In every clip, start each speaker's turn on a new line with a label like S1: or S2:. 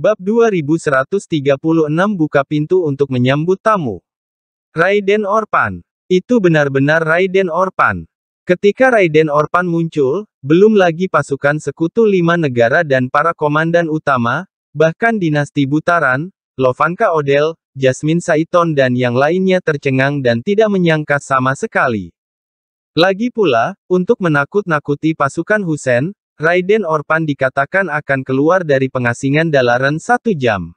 S1: Bab 2136 buka pintu untuk menyambut tamu. Raiden Orpan. Itu benar-benar Raiden Orpan. Ketika Raiden Orpan muncul, belum lagi pasukan sekutu lima negara dan para komandan utama, bahkan dinasti Butaran, Lovanka Odel, Jasmine Saiton dan yang lainnya tercengang dan tidak menyangka sama sekali. Lagi pula, untuk menakut-nakuti pasukan Husen, Raiden Orpan dikatakan akan keluar dari pengasingan Dalaran satu jam.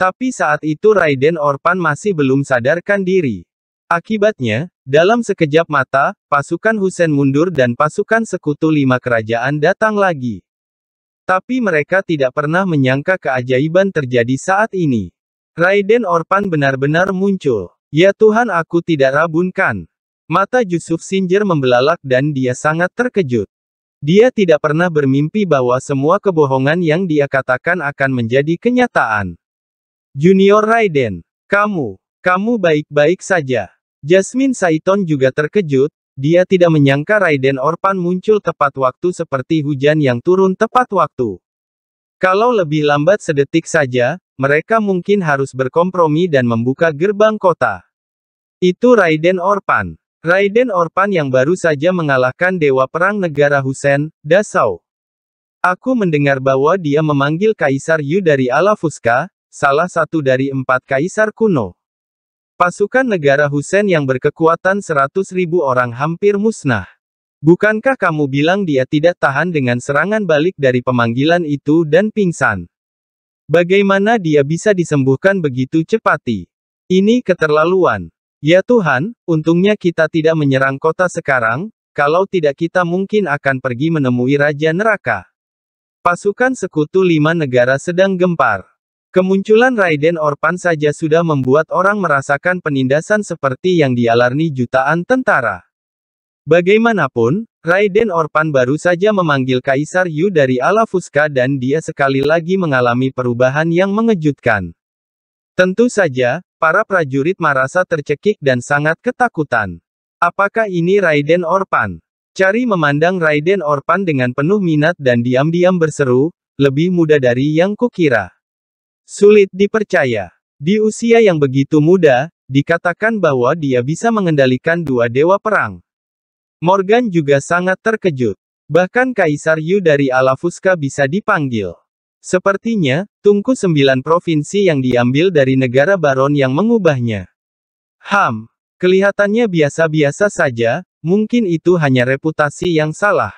S1: Tapi saat itu Raiden Orpan masih belum sadarkan diri. Akibatnya, dalam sekejap mata, pasukan Husen mundur dan pasukan sekutu lima kerajaan datang lagi. Tapi mereka tidak pernah menyangka keajaiban terjadi saat ini. Raiden Orpan benar-benar muncul. Ya Tuhan aku tidak rabunkan. Mata Yusuf Sinjer membelalak dan dia sangat terkejut. Dia tidak pernah bermimpi bahwa semua kebohongan yang dia katakan akan menjadi kenyataan. Junior Raiden, kamu, kamu baik-baik saja. Jasmine Saiton juga terkejut, dia tidak menyangka Raiden Orpan muncul tepat waktu seperti hujan yang turun tepat waktu. Kalau lebih lambat sedetik saja, mereka mungkin harus berkompromi dan membuka gerbang kota. Itu Raiden Orpan. Raiden Orpan yang baru saja mengalahkan Dewa Perang Negara Husen, Dasau. Aku mendengar bahwa dia memanggil Kaisar Yu dari Alafuska, salah satu dari empat kaisar kuno. Pasukan negara Husen yang berkekuatan 100.000 orang hampir musnah. Bukankah kamu bilang dia tidak tahan dengan serangan balik dari pemanggilan itu dan pingsan? Bagaimana dia bisa disembuhkan begitu cepati? Ini keterlaluan. Ya Tuhan, untungnya kita tidak menyerang kota sekarang, kalau tidak kita mungkin akan pergi menemui Raja Neraka. Pasukan sekutu lima negara sedang gempar. Kemunculan Raiden Orpan saja sudah membuat orang merasakan penindasan seperti yang dialarni jutaan tentara. Bagaimanapun, Raiden Orpan baru saja memanggil Kaisar Yu dari Alafuska dan dia sekali lagi mengalami perubahan yang mengejutkan. Tentu saja, Para prajurit merasa tercekik dan sangat ketakutan. Apakah ini Raiden Orpan? Cari memandang Raiden Orpan dengan penuh minat dan diam-diam berseru, lebih muda dari yang kukira. Sulit dipercaya. Di usia yang begitu muda, dikatakan bahwa dia bisa mengendalikan dua dewa perang. Morgan juga sangat terkejut. Bahkan Kaisar Yu dari Alafuska bisa dipanggil. Sepertinya, tungku sembilan provinsi yang diambil dari negara baron yang mengubahnya. Ham, kelihatannya biasa-biasa saja, mungkin itu hanya reputasi yang salah.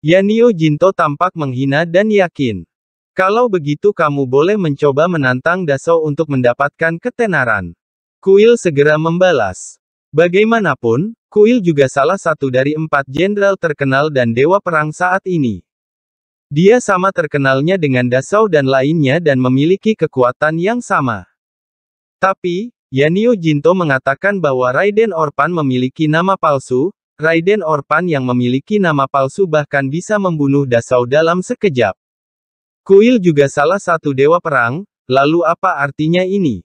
S1: Yanio Jinto tampak menghina dan yakin. Kalau begitu kamu boleh mencoba menantang Daso untuk mendapatkan ketenaran. Kuil segera membalas. Bagaimanapun, Kuil juga salah satu dari empat jenderal terkenal dan dewa perang saat ini. Dia sama terkenalnya dengan Dasau dan lainnya dan memiliki kekuatan yang sama. Tapi, Yanio Jinto mengatakan bahwa Raiden Orpan memiliki nama palsu, Raiden Orpan yang memiliki nama palsu bahkan bisa membunuh Dasau dalam sekejap. Kuil juga salah satu dewa perang, lalu apa artinya ini?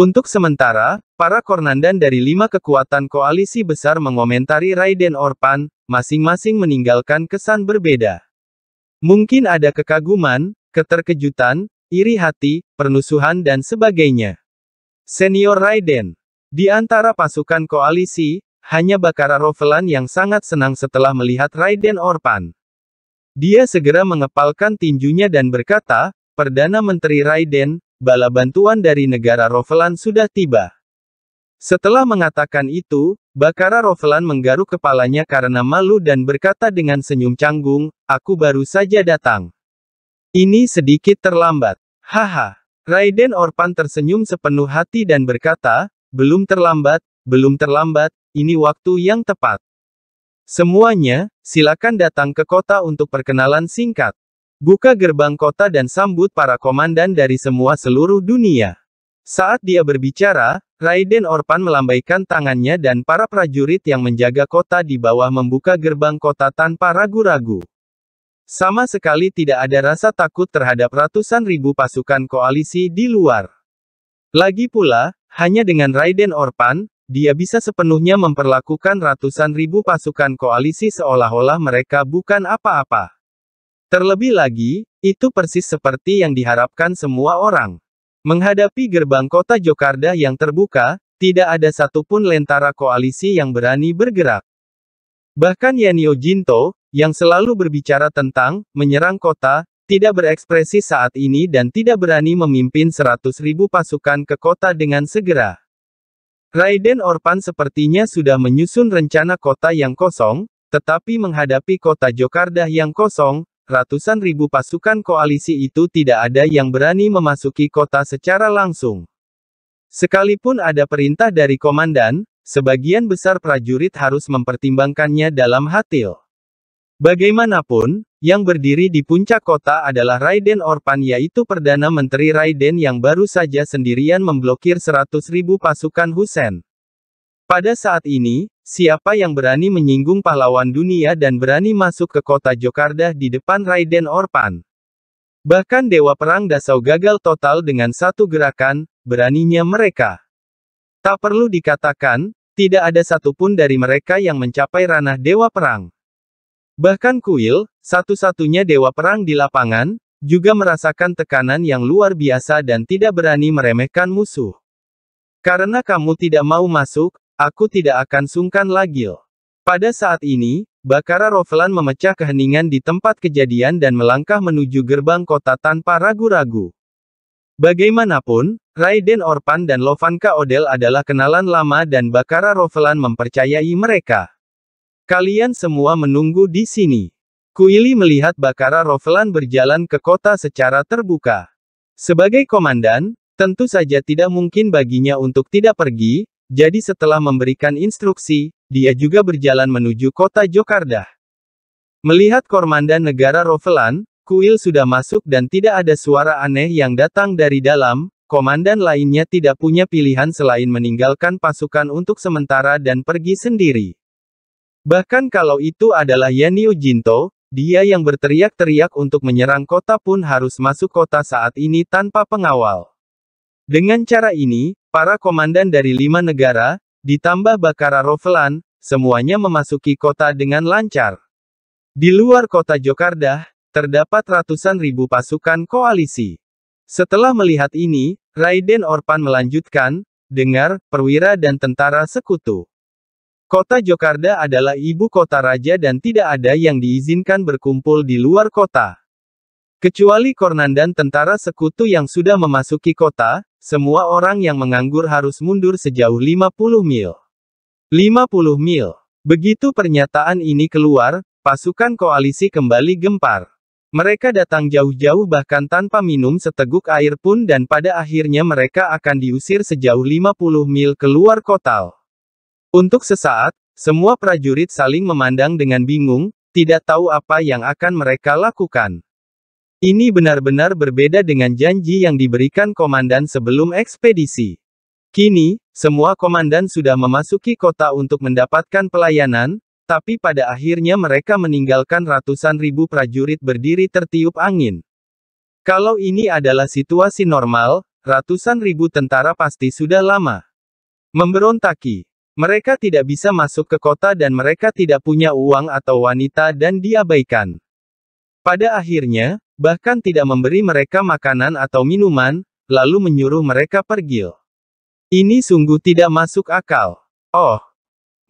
S1: Untuk sementara, para Kornandan dari lima kekuatan koalisi besar mengomentari Raiden Orpan, masing-masing meninggalkan kesan berbeda. Mungkin ada kekaguman, keterkejutan, iri hati, pernusuhan dan sebagainya. Senior Raiden. Di antara pasukan koalisi, hanya Bakara Rovelan yang sangat senang setelah melihat Raiden Orpan. Dia segera mengepalkan tinjunya dan berkata, Perdana Menteri Raiden, bala bantuan dari negara Rovelan sudah tiba. Setelah mengatakan itu, Bakara Rovelan menggaruk kepalanya karena malu dan berkata dengan senyum canggung, aku baru saja datang. Ini sedikit terlambat. Haha. Raiden Orpan tersenyum sepenuh hati dan berkata, belum terlambat, belum terlambat, ini waktu yang tepat. Semuanya, silakan datang ke kota untuk perkenalan singkat. Buka gerbang kota dan sambut para komandan dari semua seluruh dunia. Saat dia berbicara, Raiden Orpan melambaikan tangannya dan para prajurit yang menjaga kota di bawah membuka gerbang kota tanpa ragu-ragu. Sama sekali tidak ada rasa takut terhadap ratusan ribu pasukan koalisi di luar. Lagi pula, hanya dengan Raiden Orpan, dia bisa sepenuhnya memperlakukan ratusan ribu pasukan koalisi seolah-olah mereka bukan apa-apa. Terlebih lagi, itu persis seperti yang diharapkan semua orang. Menghadapi gerbang kota Jokarda yang terbuka, tidak ada satupun lentara koalisi yang berani bergerak. Bahkan Yanio Jinto, yang selalu berbicara tentang menyerang kota, tidak berekspresi saat ini dan tidak berani memimpin 100 ribu pasukan ke kota dengan segera. Raiden Orpan sepertinya sudah menyusun rencana kota yang kosong, tetapi menghadapi kota Jokarda yang kosong, ratusan ribu pasukan koalisi itu tidak ada yang berani memasuki kota secara langsung. Sekalipun ada perintah dari komandan, sebagian besar prajurit harus mempertimbangkannya dalam hati. Bagaimanapun, yang berdiri di puncak kota adalah Raiden Orpan yaitu Perdana Menteri Raiden yang baru saja sendirian memblokir ribu pasukan Husen. Pada saat ini, siapa yang berani menyinggung pahlawan dunia dan berani masuk ke kota Jokarta di depan Raiden Orpan? Bahkan Dewa Perang Dasau gagal total dengan satu gerakan, beraninya mereka. Tak perlu dikatakan, tidak ada satupun dari mereka yang mencapai ranah Dewa Perang. Bahkan Kuil, satu-satunya Dewa Perang di lapangan, juga merasakan tekanan yang luar biasa dan tidak berani meremehkan musuh. Karena kamu tidak mau masuk, Aku tidak akan sungkan lagi. Pada saat ini, Bakara Rovelan memecah keheningan di tempat kejadian dan melangkah menuju gerbang kota tanpa ragu-ragu. Bagaimanapun, Raiden Orpan dan Lovanka Odel adalah kenalan lama dan Bakara Rovelan mempercayai mereka. Kalian semua menunggu di sini. Kuili melihat Bakara Rovelan berjalan ke kota secara terbuka. Sebagai komandan, tentu saja tidak mungkin baginya untuk tidak pergi, jadi setelah memberikan instruksi, dia juga berjalan menuju kota Jokarta. Melihat Kormandan negara Rovelan, kuil sudah masuk dan tidak ada suara aneh yang datang dari dalam, komandan lainnya tidak punya pilihan selain meninggalkan pasukan untuk sementara dan pergi sendiri. Bahkan kalau itu adalah Yanio Ujinto, dia yang berteriak-teriak untuk menyerang kota pun harus masuk kota saat ini tanpa pengawal. Dengan cara ini, para komandan dari lima negara, ditambah Bakara Rovelan, semuanya memasuki kota dengan lancar. Di luar kota Jokarta, terdapat ratusan ribu pasukan koalisi. Setelah melihat ini, Raiden Orpan melanjutkan, dengar, perwira dan tentara sekutu. Kota Jokarda adalah ibu kota raja dan tidak ada yang diizinkan berkumpul di luar kota. Kecuali Kornandan tentara sekutu yang sudah memasuki kota, semua orang yang menganggur harus mundur sejauh 50 mil. 50 mil. Begitu pernyataan ini keluar, pasukan koalisi kembali gempar. Mereka datang jauh-jauh bahkan tanpa minum seteguk air pun dan pada akhirnya mereka akan diusir sejauh 50 mil keluar kota. Untuk sesaat, semua prajurit saling memandang dengan bingung, tidak tahu apa yang akan mereka lakukan. Ini benar-benar berbeda dengan janji yang diberikan komandan sebelum ekspedisi. Kini, semua komandan sudah memasuki kota untuk mendapatkan pelayanan, tapi pada akhirnya mereka meninggalkan ratusan ribu prajurit berdiri tertiup angin. Kalau ini adalah situasi normal, ratusan ribu tentara pasti sudah lama memberontaki. Mereka tidak bisa masuk ke kota dan mereka tidak punya uang atau wanita dan diabaikan. Pada akhirnya, bahkan tidak memberi mereka makanan atau minuman, lalu menyuruh mereka pergi. Ini sungguh tidak masuk akal. Oh,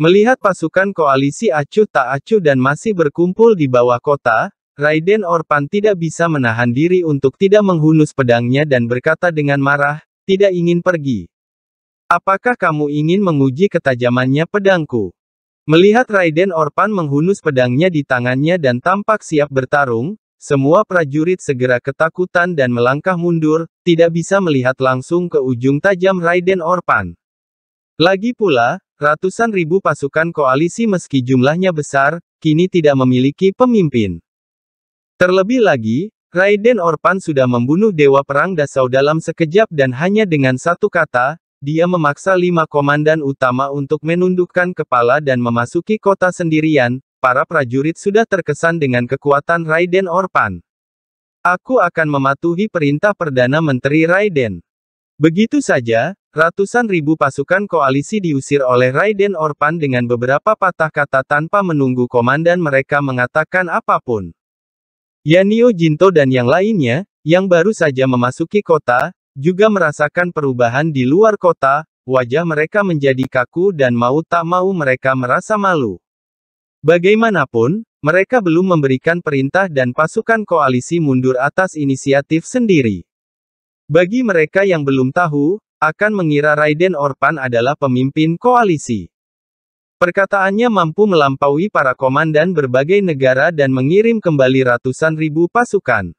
S1: melihat pasukan koalisi acuh tak acuh dan masih berkumpul di bawah kota, Raiden Orpan tidak bisa menahan diri untuk tidak menghunus pedangnya dan berkata dengan marah, tidak ingin pergi. Apakah kamu ingin menguji ketajamannya pedangku? Melihat Raiden Orpan menghunus pedangnya di tangannya dan tampak siap bertarung, semua prajurit segera ketakutan dan melangkah mundur, tidak bisa melihat langsung ke ujung tajam Raiden Orpan. Lagi pula, ratusan ribu pasukan koalisi meski jumlahnya besar, kini tidak memiliki pemimpin. Terlebih lagi, Raiden Orpan sudah membunuh Dewa Perang Dasau dalam sekejap dan hanya dengan satu kata, dia memaksa lima komandan utama untuk menundukkan kepala dan memasuki kota sendirian, para prajurit sudah terkesan dengan kekuatan Raiden Orpan. Aku akan mematuhi perintah Perdana Menteri Raiden. Begitu saja, ratusan ribu pasukan koalisi diusir oleh Raiden Orpan dengan beberapa patah kata tanpa menunggu komandan mereka mengatakan apapun. Yanio Jinto dan yang lainnya, yang baru saja memasuki kota, juga merasakan perubahan di luar kota, wajah mereka menjadi kaku dan mau tak mau mereka merasa malu. Bagaimanapun, mereka belum memberikan perintah dan pasukan koalisi mundur atas inisiatif sendiri. Bagi mereka yang belum tahu, akan mengira Raiden Orpan adalah pemimpin koalisi. Perkataannya mampu melampaui para komandan berbagai negara dan mengirim kembali ratusan ribu pasukan.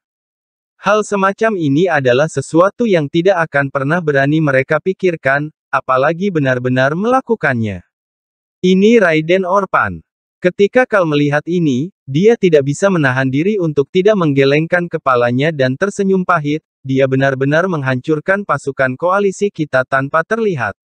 S1: Hal semacam ini adalah sesuatu yang tidak akan pernah berani mereka pikirkan, apalagi benar-benar melakukannya. Ini Raiden Orpan. Ketika Kal melihat ini, dia tidak bisa menahan diri untuk tidak menggelengkan kepalanya dan tersenyum pahit, dia benar-benar menghancurkan pasukan koalisi kita tanpa terlihat.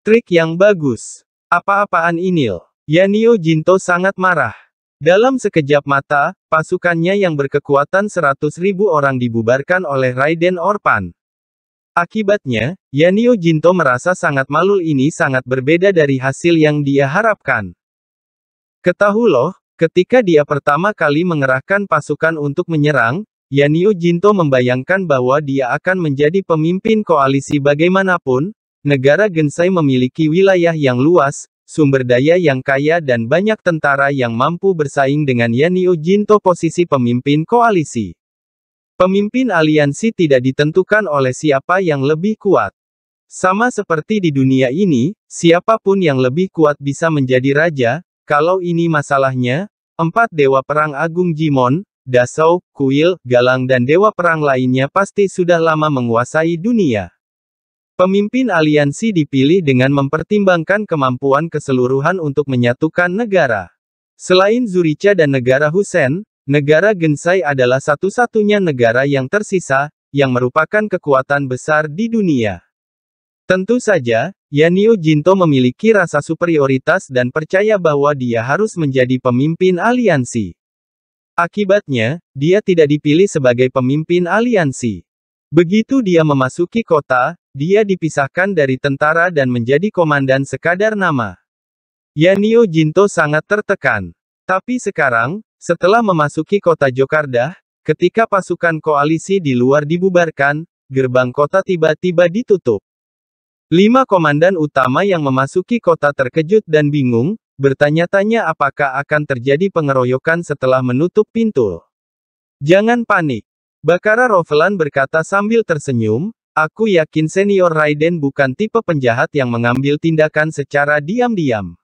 S1: Trik yang bagus. Apa-apaan ini? Yanio Jinto sangat marah. Dalam sekejap mata, pasukannya yang berkekuatan 100.000 orang dibubarkan oleh Raiden Orpan. Akibatnya, Yanio Jinto merasa sangat malu. ini sangat berbeda dari hasil yang dia harapkan. Ketahu ketika dia pertama kali mengerahkan pasukan untuk menyerang, Yanio Jinto membayangkan bahwa dia akan menjadi pemimpin koalisi bagaimanapun, negara Gensai memiliki wilayah yang luas, sumber daya yang kaya dan banyak tentara yang mampu bersaing dengan Yanio Jinto posisi pemimpin koalisi. Pemimpin aliansi tidak ditentukan oleh siapa yang lebih kuat. Sama seperti di dunia ini, siapapun yang lebih kuat bisa menjadi raja, kalau ini masalahnya, empat dewa perang agung Jimon, Dasau, Kuil, Galang dan dewa perang lainnya pasti sudah lama menguasai dunia. Pemimpin aliansi dipilih dengan mempertimbangkan kemampuan keseluruhan untuk menyatukan negara. Selain Zuricha dan negara Husen, negara Gensai adalah satu-satunya negara yang tersisa, yang merupakan kekuatan besar di dunia. Tentu saja, Yanio Jinto memiliki rasa superioritas dan percaya bahwa dia harus menjadi pemimpin aliansi. Akibatnya, dia tidak dipilih sebagai pemimpin aliansi. Begitu dia memasuki kota, dia dipisahkan dari tentara dan menjadi komandan sekadar nama. Yanio Jinto sangat tertekan. Tapi sekarang, setelah memasuki kota Jokarta, ketika pasukan koalisi di luar dibubarkan, gerbang kota tiba-tiba ditutup. Lima komandan utama yang memasuki kota terkejut dan bingung, bertanya-tanya apakah akan terjadi pengeroyokan setelah menutup pintu. Jangan panik. Bakara Rovelan berkata sambil tersenyum, Aku yakin senior Raiden bukan tipe penjahat yang mengambil tindakan secara diam-diam.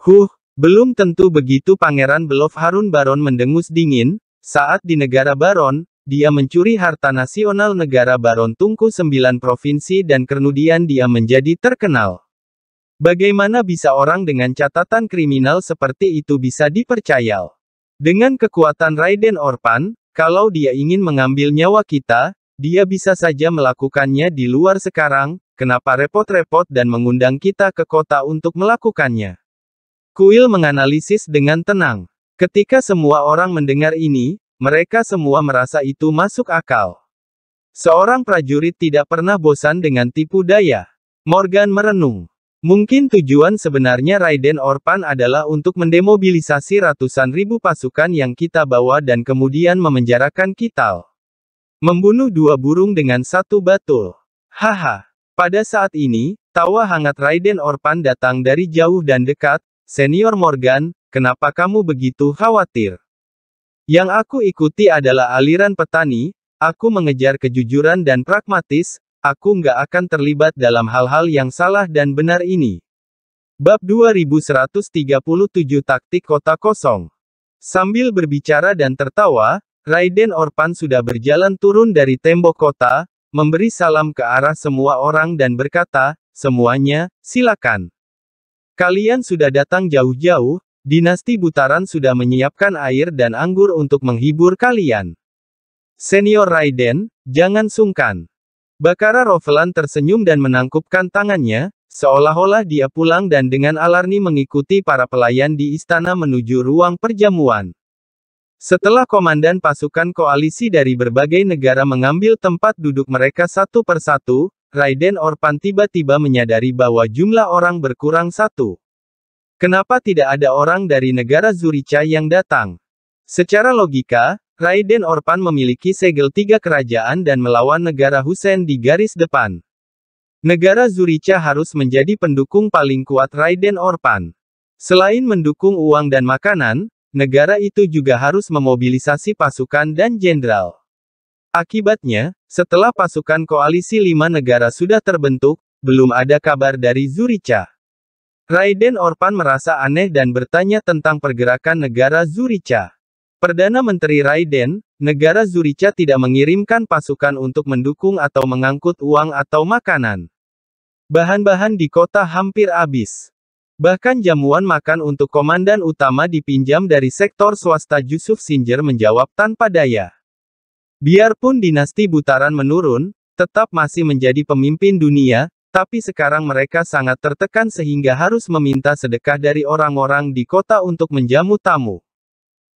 S1: Huh, belum tentu begitu Pangeran Belov Harun Baron mendengus dingin, saat di negara Baron, dia mencuri harta nasional negara Baron Tungku sembilan provinsi dan kemudian dia menjadi terkenal. Bagaimana bisa orang dengan catatan kriminal seperti itu bisa dipercaya? Dengan kekuatan Raiden Orpan, kalau dia ingin mengambil nyawa kita, dia bisa saja melakukannya di luar sekarang, kenapa repot-repot dan mengundang kita ke kota untuk melakukannya? Kuil menganalisis dengan tenang. Ketika semua orang mendengar ini, mereka semua merasa itu masuk akal. Seorang prajurit tidak pernah bosan dengan tipu daya. Morgan merenung. Mungkin tujuan sebenarnya Raiden Orpan adalah untuk mendemobilisasi ratusan ribu pasukan yang kita bawa dan kemudian memenjarakan kita. Membunuh dua burung dengan satu batu. Haha. Pada saat ini, tawa hangat Raiden Orpan datang dari jauh dan dekat, Senior Morgan, kenapa kamu begitu khawatir? Yang aku ikuti adalah aliran petani, aku mengejar kejujuran dan pragmatis, aku nggak akan terlibat dalam hal-hal yang salah dan benar ini. Bab 2137 Taktik Kota Kosong Sambil berbicara dan tertawa, Raiden Orpan sudah berjalan turun dari tembok kota, memberi salam ke arah semua orang dan berkata, semuanya, silakan. Kalian sudah datang jauh-jauh, dinasti Butaran sudah menyiapkan air dan anggur untuk menghibur kalian. Senior Raiden, jangan sungkan. Bakara Rovelan tersenyum dan menangkupkan tangannya, seolah-olah dia pulang dan dengan alarni mengikuti para pelayan di istana menuju ruang perjamuan. Setelah komandan pasukan koalisi dari berbagai negara mengambil tempat duduk mereka satu persatu, Raiden Orpan tiba-tiba menyadari bahwa jumlah orang berkurang satu. Kenapa tidak ada orang dari negara Zuricha yang datang? Secara logika, Raiden Orpan memiliki segel tiga kerajaan dan melawan negara Hussein di garis depan. Negara Zuricha harus menjadi pendukung paling kuat Raiden Orpan. Selain mendukung uang dan makanan, negara itu juga harus memobilisasi pasukan dan jenderal. Akibatnya, setelah pasukan koalisi lima negara sudah terbentuk, belum ada kabar dari Zurica. Raiden Orpan merasa aneh dan bertanya tentang pergerakan negara Zurica. Perdana Menteri Raiden, negara Zurica tidak mengirimkan pasukan untuk mendukung atau mengangkut uang atau makanan. Bahan-bahan di kota hampir habis. Bahkan jamuan makan untuk komandan utama dipinjam dari sektor swasta Yusuf Sinjer menjawab tanpa daya. Biarpun dinasti Butaran menurun, tetap masih menjadi pemimpin dunia, tapi sekarang mereka sangat tertekan sehingga harus meminta sedekah dari orang-orang di kota untuk menjamu tamu.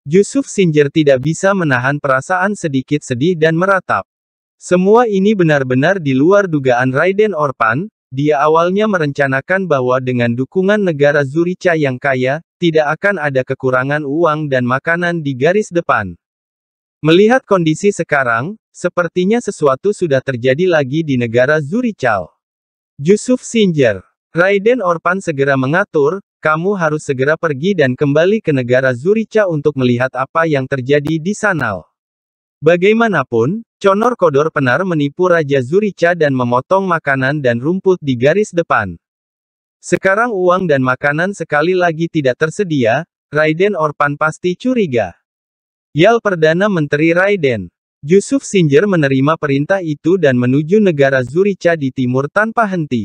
S1: Yusuf Sinjer tidak bisa menahan perasaan sedikit sedih dan meratap. Semua ini benar-benar di luar dugaan Raiden Orpan, dia awalnya merencanakan bahwa dengan dukungan negara Zuricha yang kaya, tidak akan ada kekurangan uang dan makanan di garis depan. Melihat kondisi sekarang, sepertinya sesuatu sudah terjadi lagi di negara Zurichal. Yusuf Sinjer, Raiden Orpan segera mengatur, kamu harus segera pergi dan kembali ke negara Zuricha untuk melihat apa yang terjadi di sana. Bagaimanapun, Conor Kodor Penar menipu Raja Zurich dan memotong makanan dan rumput di garis depan. Sekarang uang dan makanan sekali lagi tidak tersedia, Raiden Orpan pasti curiga. Yal Perdana Menteri Raiden. Yusuf Sinjer menerima perintah itu dan menuju negara Zurich di timur tanpa henti.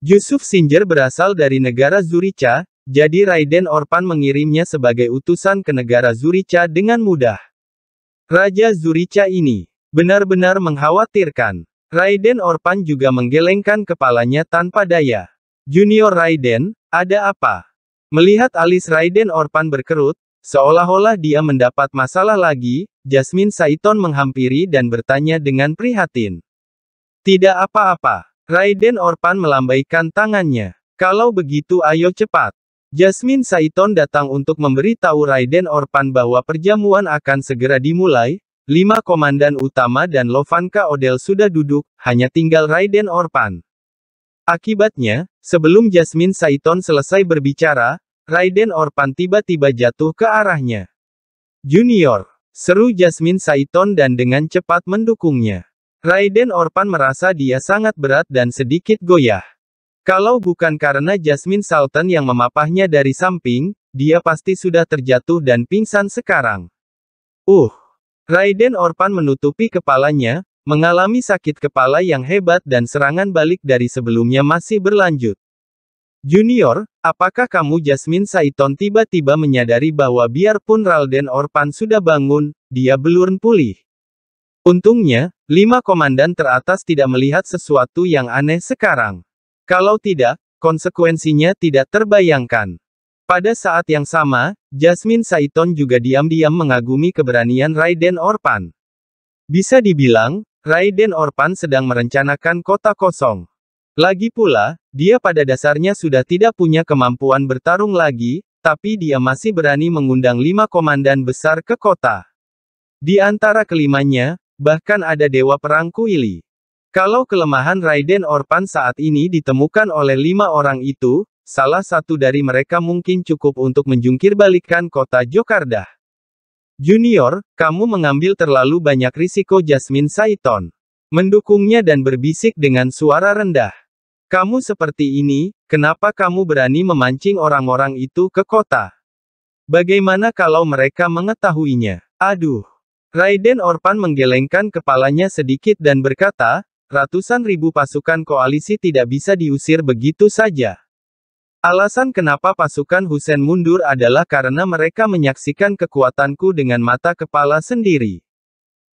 S1: Yusuf Sinjer berasal dari negara Zurich, jadi Raiden Orpan mengirimnya sebagai utusan ke negara Zurich dengan mudah. Raja Zuricha ini benar-benar mengkhawatirkan. Raiden Orpan juga menggelengkan kepalanya tanpa daya. Junior Raiden, ada apa? Melihat alis Raiden Orpan berkerut, seolah-olah dia mendapat masalah lagi, Jasmine Saiton menghampiri dan bertanya dengan prihatin. Tidak apa-apa. Raiden Orpan melambaikan tangannya. Kalau begitu ayo cepat. Jasmine Saiton datang untuk memberi tahu Raiden Orpan bahwa perjamuan akan segera dimulai, lima komandan utama dan Lovanka Odell sudah duduk, hanya tinggal Raiden Orpan. Akibatnya, sebelum Jasmine Saiton selesai berbicara, Raiden Orpan tiba-tiba jatuh ke arahnya. Junior, seru Jasmine Saiton dan dengan cepat mendukungnya. Raiden Orpan merasa dia sangat berat dan sedikit goyah. Kalau bukan karena Jasmine Sultan yang memapahnya dari samping, dia pasti sudah terjatuh dan pingsan sekarang. Uh! Raiden Orpan menutupi kepalanya, mengalami sakit kepala yang hebat dan serangan balik dari sebelumnya masih berlanjut. Junior, apakah kamu Jasmine Saiton tiba-tiba menyadari bahwa biarpun Ralden Orpan sudah bangun, dia belum pulih? Untungnya, lima komandan teratas tidak melihat sesuatu yang aneh sekarang. Kalau tidak, konsekuensinya tidak terbayangkan. Pada saat yang sama, Jasmine Saiton juga diam-diam mengagumi keberanian Raiden Orpan. Bisa dibilang, Raiden Orpan sedang merencanakan kota kosong. Lagi pula, dia pada dasarnya sudah tidak punya kemampuan bertarung lagi, tapi dia masih berani mengundang lima komandan besar ke kota. Di antara kelimanya, bahkan ada Dewa Perang Kuili. Kalau kelemahan Raiden Orpan saat ini ditemukan oleh lima orang itu, salah satu dari mereka mungkin cukup untuk menjungkirbalikkan kota Jokarda. Junior, kamu mengambil terlalu banyak risiko Jasmine Saiton. Mendukungnya dan berbisik dengan suara rendah. Kamu seperti ini, kenapa kamu berani memancing orang-orang itu ke kota? Bagaimana kalau mereka mengetahuinya? Aduh. Raiden Orpan menggelengkan kepalanya sedikit dan berkata, Ratusan ribu pasukan koalisi tidak bisa diusir begitu saja. Alasan kenapa pasukan Hussein mundur adalah karena mereka menyaksikan kekuatanku dengan mata kepala sendiri.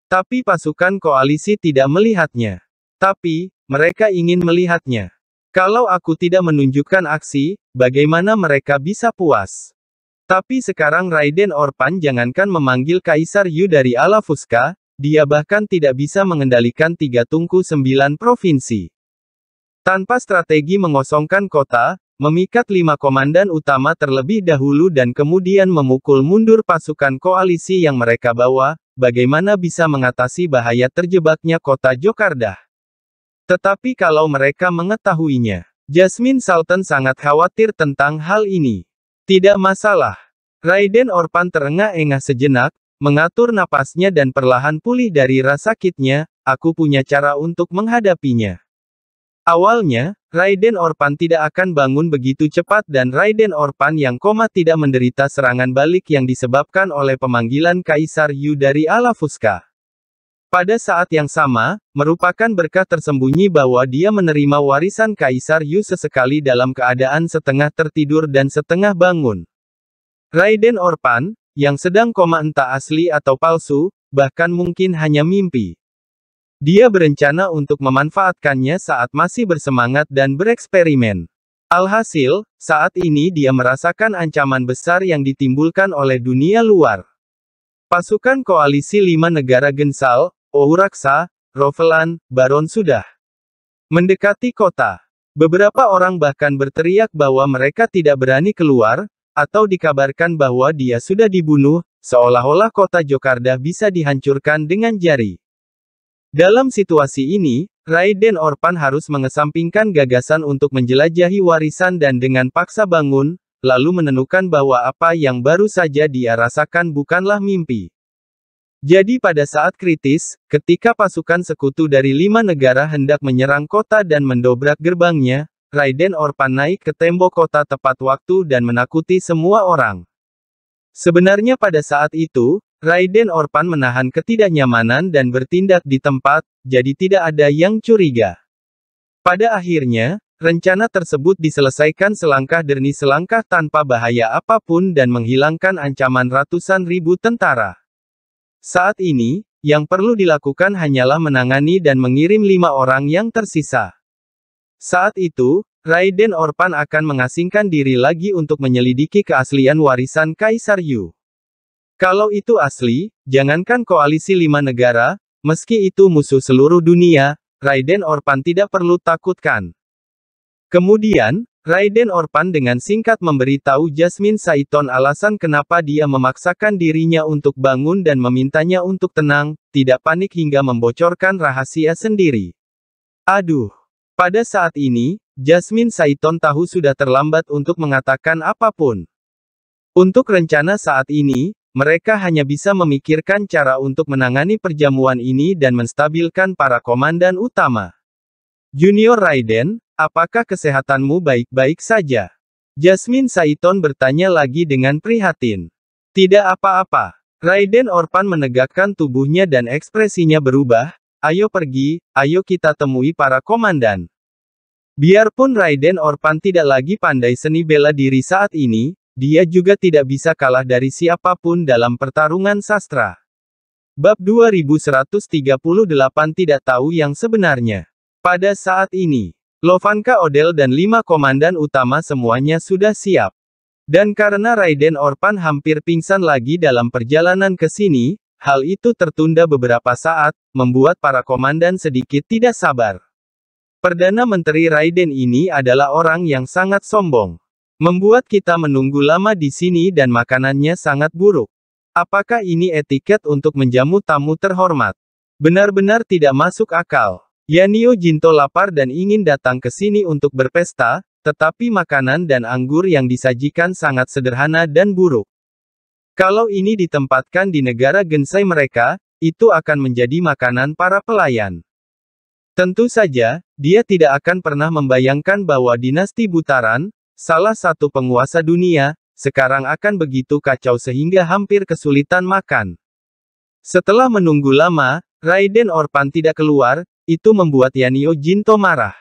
S1: Tapi pasukan koalisi tidak melihatnya. Tapi, mereka ingin melihatnya. Kalau aku tidak menunjukkan aksi, bagaimana mereka bisa puas? Tapi sekarang Raiden Orpan jangankan memanggil Kaisar Yu dari Alafuska, dia bahkan tidak bisa mengendalikan tiga tungku sembilan provinsi. Tanpa strategi mengosongkan kota, memikat lima komandan utama terlebih dahulu dan kemudian memukul mundur pasukan koalisi yang mereka bawa, bagaimana bisa mengatasi bahaya terjebaknya kota Jokarda? Tetapi kalau mereka mengetahuinya, Jasmine Sultan sangat khawatir tentang hal ini. Tidak masalah. Raiden Orpan terengah-engah sejenak, mengatur napasnya dan perlahan pulih dari rasa sakitnya, aku punya cara untuk menghadapinya. Awalnya, Raiden Orpan tidak akan bangun begitu cepat dan Raiden Orpan yang koma tidak menderita serangan balik yang disebabkan oleh pemanggilan Kaisar Yu dari Alafuska. Pada saat yang sama, merupakan berkah tersembunyi bahwa dia menerima warisan Kaisar Yu sesekali dalam keadaan setengah tertidur dan setengah bangun. Raiden Orpan, yang sedang koma entah asli atau palsu, bahkan mungkin hanya mimpi. Dia berencana untuk memanfaatkannya saat masih bersemangat dan bereksperimen. Alhasil, saat ini dia merasakan ancaman besar yang ditimbulkan oleh dunia luar. Pasukan koalisi lima negara Gensal, Ouraksa, Rovelan, Baron Sudah. Mendekati kota. Beberapa orang bahkan berteriak bahwa mereka tidak berani keluar, atau dikabarkan bahwa dia sudah dibunuh, seolah-olah kota Jokarta bisa dihancurkan dengan jari. Dalam situasi ini, Raiden Orpan harus mengesampingkan gagasan untuk menjelajahi warisan dan dengan paksa bangun, lalu menenukan bahwa apa yang baru saja dia rasakan bukanlah mimpi. Jadi pada saat kritis, ketika pasukan sekutu dari lima negara hendak menyerang kota dan mendobrak gerbangnya, Raiden Orpan naik ke tembok kota tepat waktu dan menakuti semua orang. Sebenarnya pada saat itu, Raiden Orpan menahan ketidaknyamanan dan bertindak di tempat, jadi tidak ada yang curiga. Pada akhirnya, rencana tersebut diselesaikan selangkah demi selangkah tanpa bahaya apapun dan menghilangkan ancaman ratusan ribu tentara. Saat ini, yang perlu dilakukan hanyalah menangani dan mengirim lima orang yang tersisa. Saat itu, Raiden Orpan akan mengasingkan diri lagi untuk menyelidiki keaslian warisan Kaisar Yu. Kalau itu asli, jangankan koalisi lima negara, meski itu musuh seluruh dunia, Raiden Orpan tidak perlu takutkan. Kemudian, Raiden Orpan dengan singkat memberitahu Jasmine Saiton alasan kenapa dia memaksakan dirinya untuk bangun dan memintanya untuk tenang, tidak panik hingga membocorkan rahasia sendiri. Aduh. Pada saat ini, Jasmine Saiton tahu sudah terlambat untuk mengatakan apapun. Untuk rencana saat ini, mereka hanya bisa memikirkan cara untuk menangani perjamuan ini dan menstabilkan para komandan utama. Junior Raiden, apakah kesehatanmu baik-baik saja? Jasmine Saiton bertanya lagi dengan prihatin. Tidak apa-apa. Raiden Orpan menegakkan tubuhnya dan ekspresinya berubah, ayo pergi, ayo kita temui para komandan. Biarpun Raiden Orpan tidak lagi pandai seni bela diri saat ini, dia juga tidak bisa kalah dari siapapun dalam pertarungan sastra. Bab 2138 tidak tahu yang sebenarnya. Pada saat ini, Lovanka Odel dan lima komandan utama semuanya sudah siap. Dan karena Raiden Orpan hampir pingsan lagi dalam perjalanan ke sini, hal itu tertunda beberapa saat, membuat para komandan sedikit tidak sabar. Perdana Menteri Raiden ini adalah orang yang sangat sombong. Membuat kita menunggu lama di sini dan makanannya sangat buruk. Apakah ini etiket untuk menjamu tamu terhormat? Benar-benar tidak masuk akal. Yanio Jinto lapar dan ingin datang ke sini untuk berpesta, tetapi makanan dan anggur yang disajikan sangat sederhana dan buruk. Kalau ini ditempatkan di negara gensai mereka, itu akan menjadi makanan para pelayan. Tentu saja, dia tidak akan pernah membayangkan bahwa dinasti Butaran, salah satu penguasa dunia, sekarang akan begitu kacau sehingga hampir kesulitan makan. Setelah menunggu lama, Raiden Orpan tidak keluar, itu membuat Yanio Jinto marah.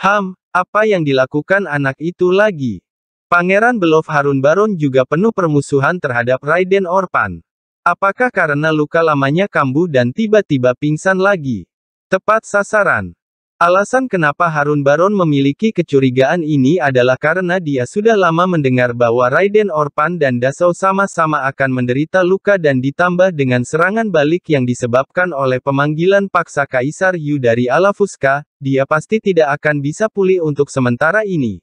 S1: Ham, apa yang dilakukan anak itu lagi? Pangeran Belov Harun Baron juga penuh permusuhan terhadap Raiden Orpan. Apakah karena luka lamanya kambuh dan tiba-tiba pingsan lagi? Tepat sasaran. Alasan kenapa Harun Baron memiliki kecurigaan ini adalah karena dia sudah lama mendengar bahwa Raiden Orpan dan Dasau sama-sama akan menderita luka dan ditambah dengan serangan balik yang disebabkan oleh pemanggilan paksa Kaisar Yu dari Alafuska, dia pasti tidak akan bisa pulih untuk sementara ini.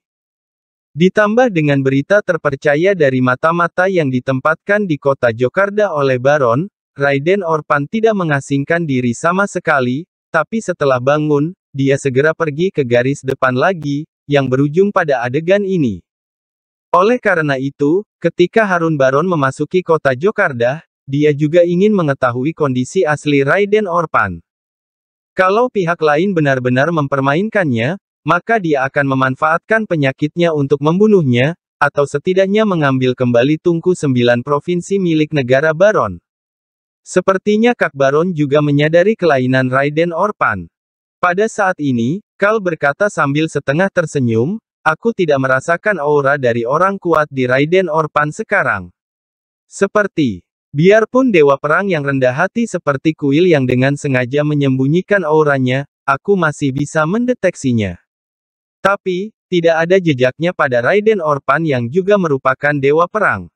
S1: Ditambah dengan berita terpercaya dari mata-mata yang ditempatkan di kota Jokarta oleh Baron, Raiden Orpan tidak mengasingkan diri sama sekali, tapi setelah bangun, dia segera pergi ke garis depan lagi, yang berujung pada adegan ini. Oleh karena itu, ketika Harun Baron memasuki kota Jokarta, dia juga ingin mengetahui kondisi asli Raiden Orpan. Kalau pihak lain benar-benar mempermainkannya, maka dia akan memanfaatkan penyakitnya untuk membunuhnya, atau setidaknya mengambil kembali tungku sembilan provinsi milik negara Baron. Sepertinya Kak Baron juga menyadari kelainan Raiden Orpan. Pada saat ini, Kal berkata sambil setengah tersenyum, aku tidak merasakan aura dari orang kuat di Raiden Orpan sekarang. Seperti, biarpun dewa perang yang rendah hati seperti kuil yang dengan sengaja menyembunyikan auranya, aku masih bisa mendeteksinya. Tapi, tidak ada jejaknya pada Raiden Orpan yang juga merupakan dewa perang.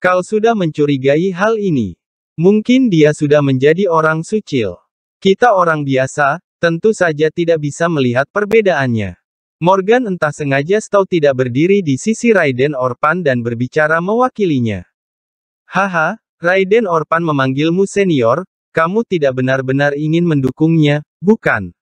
S1: Kal sudah mencurigai hal ini. Mungkin dia sudah menjadi orang sucil. Kita orang biasa, tentu saja tidak bisa melihat perbedaannya. Morgan entah sengaja atau tidak berdiri di sisi Raiden Orpan dan berbicara mewakilinya. Haha, Raiden Orpan memanggilmu senior, kamu tidak benar-benar ingin mendukungnya, bukan?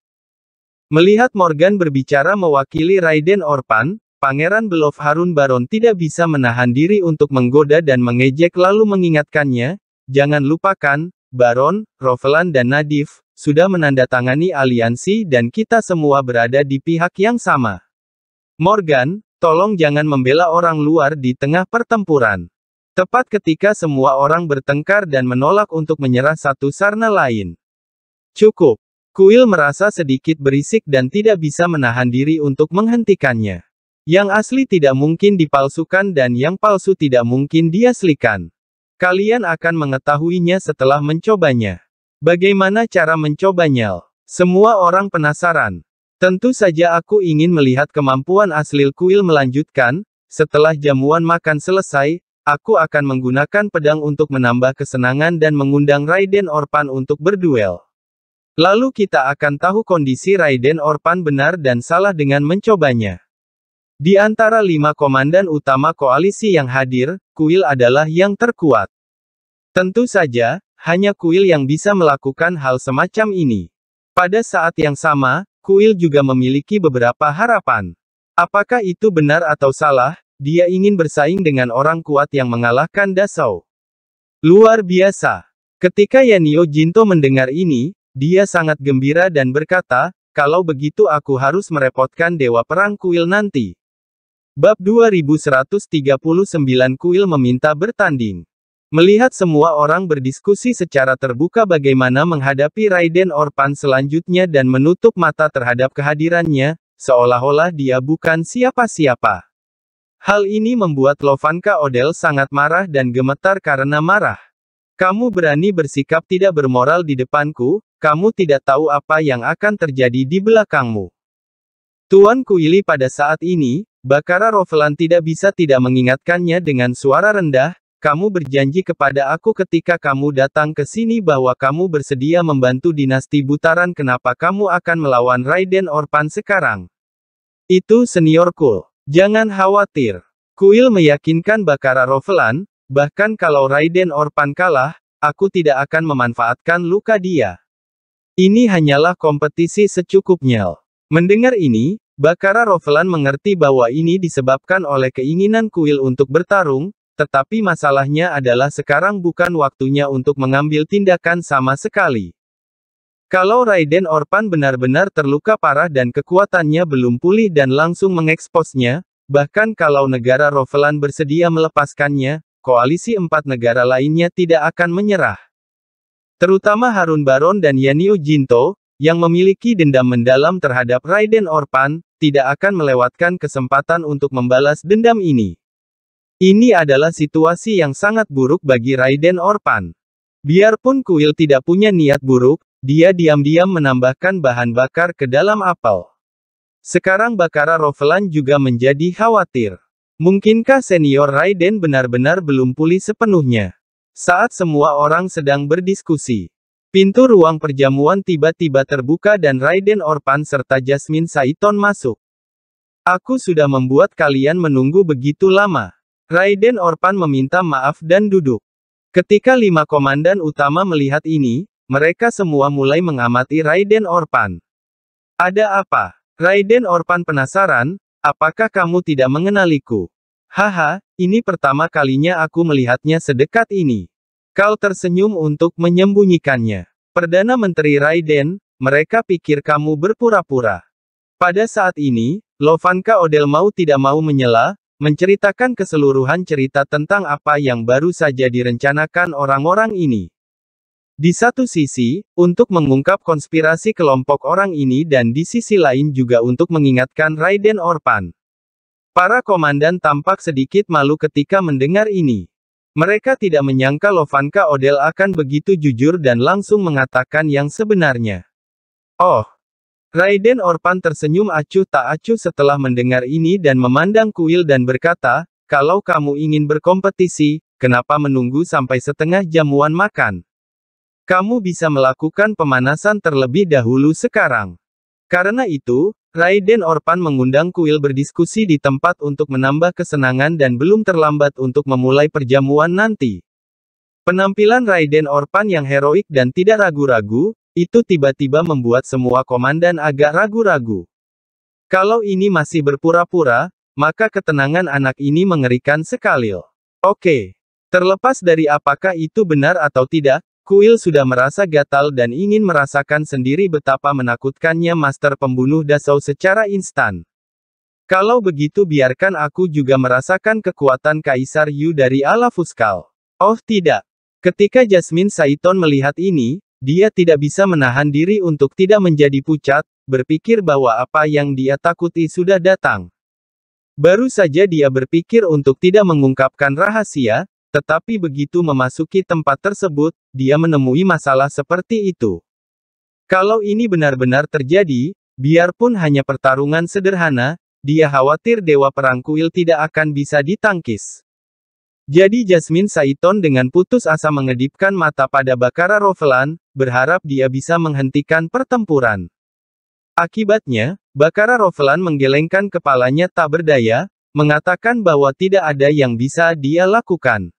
S1: Melihat Morgan berbicara mewakili Raiden Orpan, Pangeran Belov Harun Baron tidak bisa menahan diri untuk menggoda dan mengejek lalu mengingatkannya, Jangan lupakan, Baron, Rovelan dan Nadif, sudah menandatangani aliansi dan kita semua berada di pihak yang sama. Morgan, tolong jangan membela orang luar di tengah pertempuran. Tepat ketika semua orang bertengkar dan menolak untuk menyerah satu sarna lain. Cukup. Kuil merasa sedikit berisik dan tidak bisa menahan diri untuk menghentikannya. Yang asli tidak mungkin dipalsukan dan yang palsu tidak mungkin diaslikan. Kalian akan mengetahuinya setelah mencobanya. Bagaimana cara mencobanya? Semua orang penasaran. Tentu saja aku ingin melihat kemampuan asli Kuil melanjutkan, setelah jamuan makan selesai, aku akan menggunakan pedang untuk menambah kesenangan dan mengundang Raiden Orpan untuk berduel. Lalu kita akan tahu kondisi Raiden Orpan benar dan salah dengan mencobanya. Di antara lima komandan utama koalisi yang hadir, Kuil adalah yang terkuat. Tentu saja, hanya Kuil yang bisa melakukan hal semacam ini. Pada saat yang sama, Kuil juga memiliki beberapa harapan. Apakah itu benar atau salah, dia ingin bersaing dengan orang kuat yang mengalahkan Dasau. Luar biasa. Ketika Yanio Jinto mendengar ini, dia sangat gembira dan berkata, kalau begitu aku harus merepotkan Dewa Perang Kuil nanti. Bab 2139 Kuil meminta bertanding. Melihat semua orang berdiskusi secara terbuka bagaimana menghadapi Raiden Orpan selanjutnya dan menutup mata terhadap kehadirannya, seolah-olah dia bukan siapa-siapa. Hal ini membuat Lovanka Odel sangat marah dan gemetar karena marah. Kamu berani bersikap tidak bermoral di depanku, kamu tidak tahu apa yang akan terjadi di belakangmu. Tuan Kuili pada saat ini, Bakara Rovelan tidak bisa tidak mengingatkannya dengan suara rendah, kamu berjanji kepada aku ketika kamu datang ke sini bahwa kamu bersedia membantu dinasti Butaran kenapa kamu akan melawan Raiden Orpan sekarang. Itu seniorku. Jangan khawatir. Kuil meyakinkan Bakara Rovelan, bahkan kalau Raiden Orpan kalah, aku tidak akan memanfaatkan luka dia. Ini hanyalah kompetisi secukupnya. Mendengar ini, Bakara Rovelan mengerti bahwa ini disebabkan oleh keinginan Kuil untuk bertarung, tetapi masalahnya adalah sekarang bukan waktunya untuk mengambil tindakan sama sekali. Kalau Raiden Orpan benar-benar terluka parah dan kekuatannya belum pulih dan langsung mengeksposnya, bahkan kalau negara Rovelan bersedia melepaskannya, koalisi empat negara lainnya tidak akan menyerah. Terutama Harun Baron dan Yanio Jinto, yang memiliki dendam mendalam terhadap Raiden Orpan, tidak akan melewatkan kesempatan untuk membalas dendam ini. Ini adalah situasi yang sangat buruk bagi Raiden Orpan. Biarpun Kuil tidak punya niat buruk, dia diam-diam menambahkan bahan bakar ke dalam apel. Sekarang Bakara Rovelan juga menjadi khawatir. Mungkinkah senior Raiden benar-benar belum pulih sepenuhnya? Saat semua orang sedang berdiskusi, Pintu ruang perjamuan tiba-tiba terbuka dan Raiden Orpan serta Jasmine Saiton masuk. Aku sudah membuat kalian menunggu begitu lama. Raiden Orpan meminta maaf dan duduk. Ketika lima komandan utama melihat ini, mereka semua mulai mengamati Raiden Orpan. Ada apa? Raiden Orpan penasaran, apakah kamu tidak mengenaliku? Haha, ini pertama kalinya aku melihatnya sedekat ini. Kau tersenyum untuk menyembunyikannya. Perdana Menteri Raiden, mereka pikir kamu berpura-pura. Pada saat ini, Lovanka Odel mau tidak mau menyela, menceritakan keseluruhan cerita tentang apa yang baru saja direncanakan orang-orang ini. Di satu sisi, untuk mengungkap konspirasi kelompok orang ini dan di sisi lain juga untuk mengingatkan Raiden Orpan. Para komandan tampak sedikit malu ketika mendengar ini. Mereka tidak menyangka Lovanka Odel akan begitu jujur dan langsung mengatakan yang sebenarnya. Oh. Raiden Orpan tersenyum acuh tak acuh setelah mendengar ini dan memandang kuil dan berkata, kalau kamu ingin berkompetisi, kenapa menunggu sampai setengah jamuan makan? Kamu bisa melakukan pemanasan terlebih dahulu sekarang. Karena itu, Raiden Orpan mengundang Kuil berdiskusi di tempat untuk menambah kesenangan dan belum terlambat untuk memulai perjamuan nanti. Penampilan Raiden Orpan yang heroik dan tidak ragu-ragu, itu tiba-tiba membuat semua komandan agak ragu-ragu. Kalau ini masih berpura-pura, maka ketenangan anak ini mengerikan sekali. Oke. Terlepas dari apakah itu benar atau tidak, Kuil sudah merasa gatal dan ingin merasakan sendiri betapa menakutkannya master pembunuh Dasau secara instan. Kalau begitu biarkan aku juga merasakan kekuatan Kaisar Yu dari ala Fuskal. Oh tidak. Ketika Jasmine Saiton melihat ini, dia tidak bisa menahan diri untuk tidak menjadi pucat, berpikir bahwa apa yang dia takuti sudah datang. Baru saja dia berpikir untuk tidak mengungkapkan rahasia, tetapi begitu memasuki tempat tersebut, dia menemui masalah seperti itu. Kalau ini benar-benar terjadi, biarpun hanya pertarungan sederhana, dia khawatir Dewa Perang Kuil tidak akan bisa ditangkis. Jadi Jasmine Saiton dengan putus asa mengedipkan mata pada Bakara Rovelan, berharap dia bisa menghentikan pertempuran. Akibatnya, Bakara Rovelan menggelengkan kepalanya tak berdaya, mengatakan bahwa tidak ada yang bisa dia lakukan.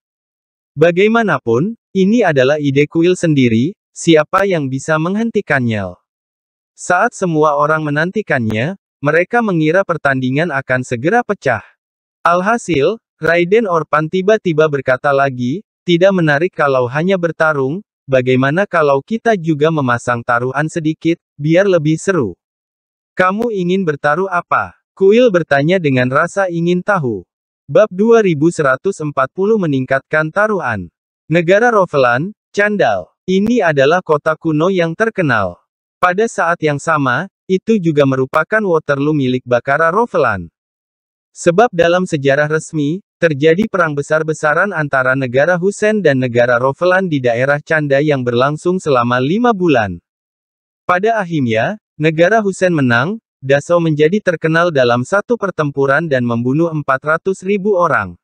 S1: Bagaimanapun, ini adalah ide kuil sendiri, siapa yang bisa menghentikannya? Saat semua orang menantikannya, mereka mengira pertandingan akan segera pecah. Alhasil, Raiden Orpan tiba-tiba berkata lagi, tidak menarik kalau hanya bertarung, bagaimana kalau kita juga memasang taruhan sedikit, biar lebih seru. Kamu ingin bertaruh apa? Kuil bertanya dengan rasa ingin tahu. Bab 2140 meningkatkan taruhan. Negara Rovelan, Candal. Ini adalah kota kuno yang terkenal. Pada saat yang sama, itu juga merupakan Waterloo milik Bakara Rovelan. Sebab dalam sejarah resmi, terjadi perang besar-besaran antara negara Husen dan negara Rovelan di daerah Canda yang berlangsung selama lima bulan. Pada akhirnya, negara Husen menang, Daso menjadi terkenal dalam satu pertempuran dan membunuh 400 orang.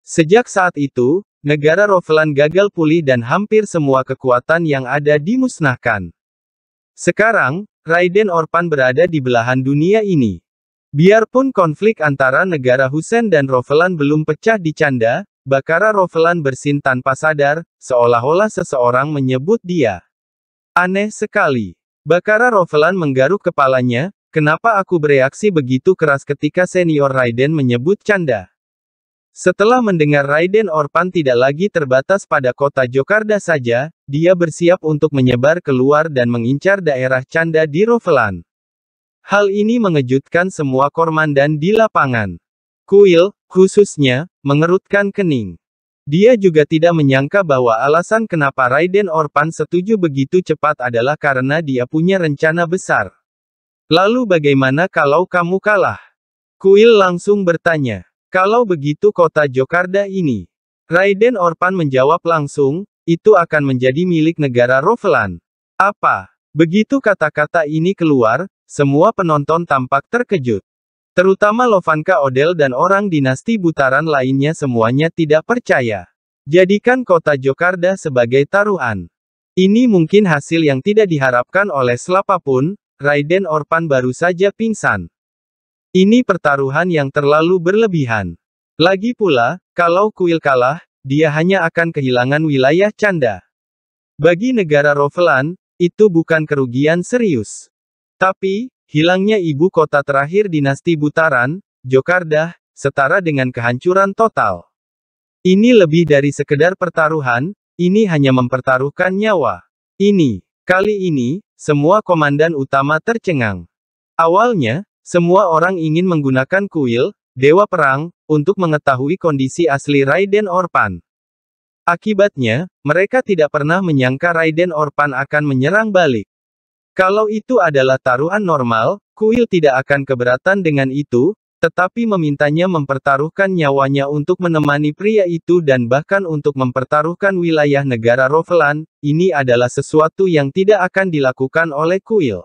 S1: Sejak saat itu, negara Rovelan gagal pulih dan hampir semua kekuatan yang ada dimusnahkan. Sekarang, Raiden Orpan berada di belahan dunia ini. Biarpun konflik antara negara Husen dan Rovelan belum pecah di canda, Bakara Rovelan bersin tanpa sadar, seolah-olah seseorang menyebut dia. Aneh sekali. Bakara Rovelan menggaruk kepalanya, Kenapa aku bereaksi begitu keras ketika senior Raiden menyebut canda? Setelah mendengar Raiden Orpan tidak lagi terbatas pada kota Jokarda saja, dia bersiap untuk menyebar keluar dan mengincar daerah canda di Rovelan. Hal ini mengejutkan semua kormandan di lapangan. Kuil, khususnya, mengerutkan kening. Dia juga tidak menyangka bahwa alasan kenapa Raiden Orpan setuju begitu cepat adalah karena dia punya rencana besar. Lalu bagaimana kalau kamu kalah? Kuil langsung bertanya. Kalau begitu kota Jokarda ini. Raiden Orpan menjawab langsung, itu akan menjadi milik negara Rovelan. Apa? Begitu kata-kata ini keluar, semua penonton tampak terkejut. Terutama Lovanka Odel dan orang dinasti Butaran lainnya semuanya tidak percaya. Jadikan kota Jokarda sebagai taruhan. Ini mungkin hasil yang tidak diharapkan oleh selapapun, Raiden Orpan baru saja pingsan. Ini pertaruhan yang terlalu berlebihan. Lagi pula, kalau kuil kalah, dia hanya akan kehilangan wilayah canda. Bagi negara Rovelan, itu bukan kerugian serius. Tapi, hilangnya ibu kota terakhir dinasti Butaran, Jokardah, setara dengan kehancuran total. Ini lebih dari sekedar pertaruhan, ini hanya mempertaruhkan nyawa. Ini, kali ini, semua komandan utama tercengang. Awalnya, semua orang ingin menggunakan kuil, Dewa Perang, untuk mengetahui kondisi asli Raiden Orpan. Akibatnya, mereka tidak pernah menyangka Raiden Orpan akan menyerang balik. Kalau itu adalah taruhan normal, kuil tidak akan keberatan dengan itu, tetapi memintanya mempertaruhkan nyawanya untuk menemani pria itu dan bahkan untuk mempertaruhkan wilayah negara Rovelan, ini adalah sesuatu yang tidak akan dilakukan oleh Kuil.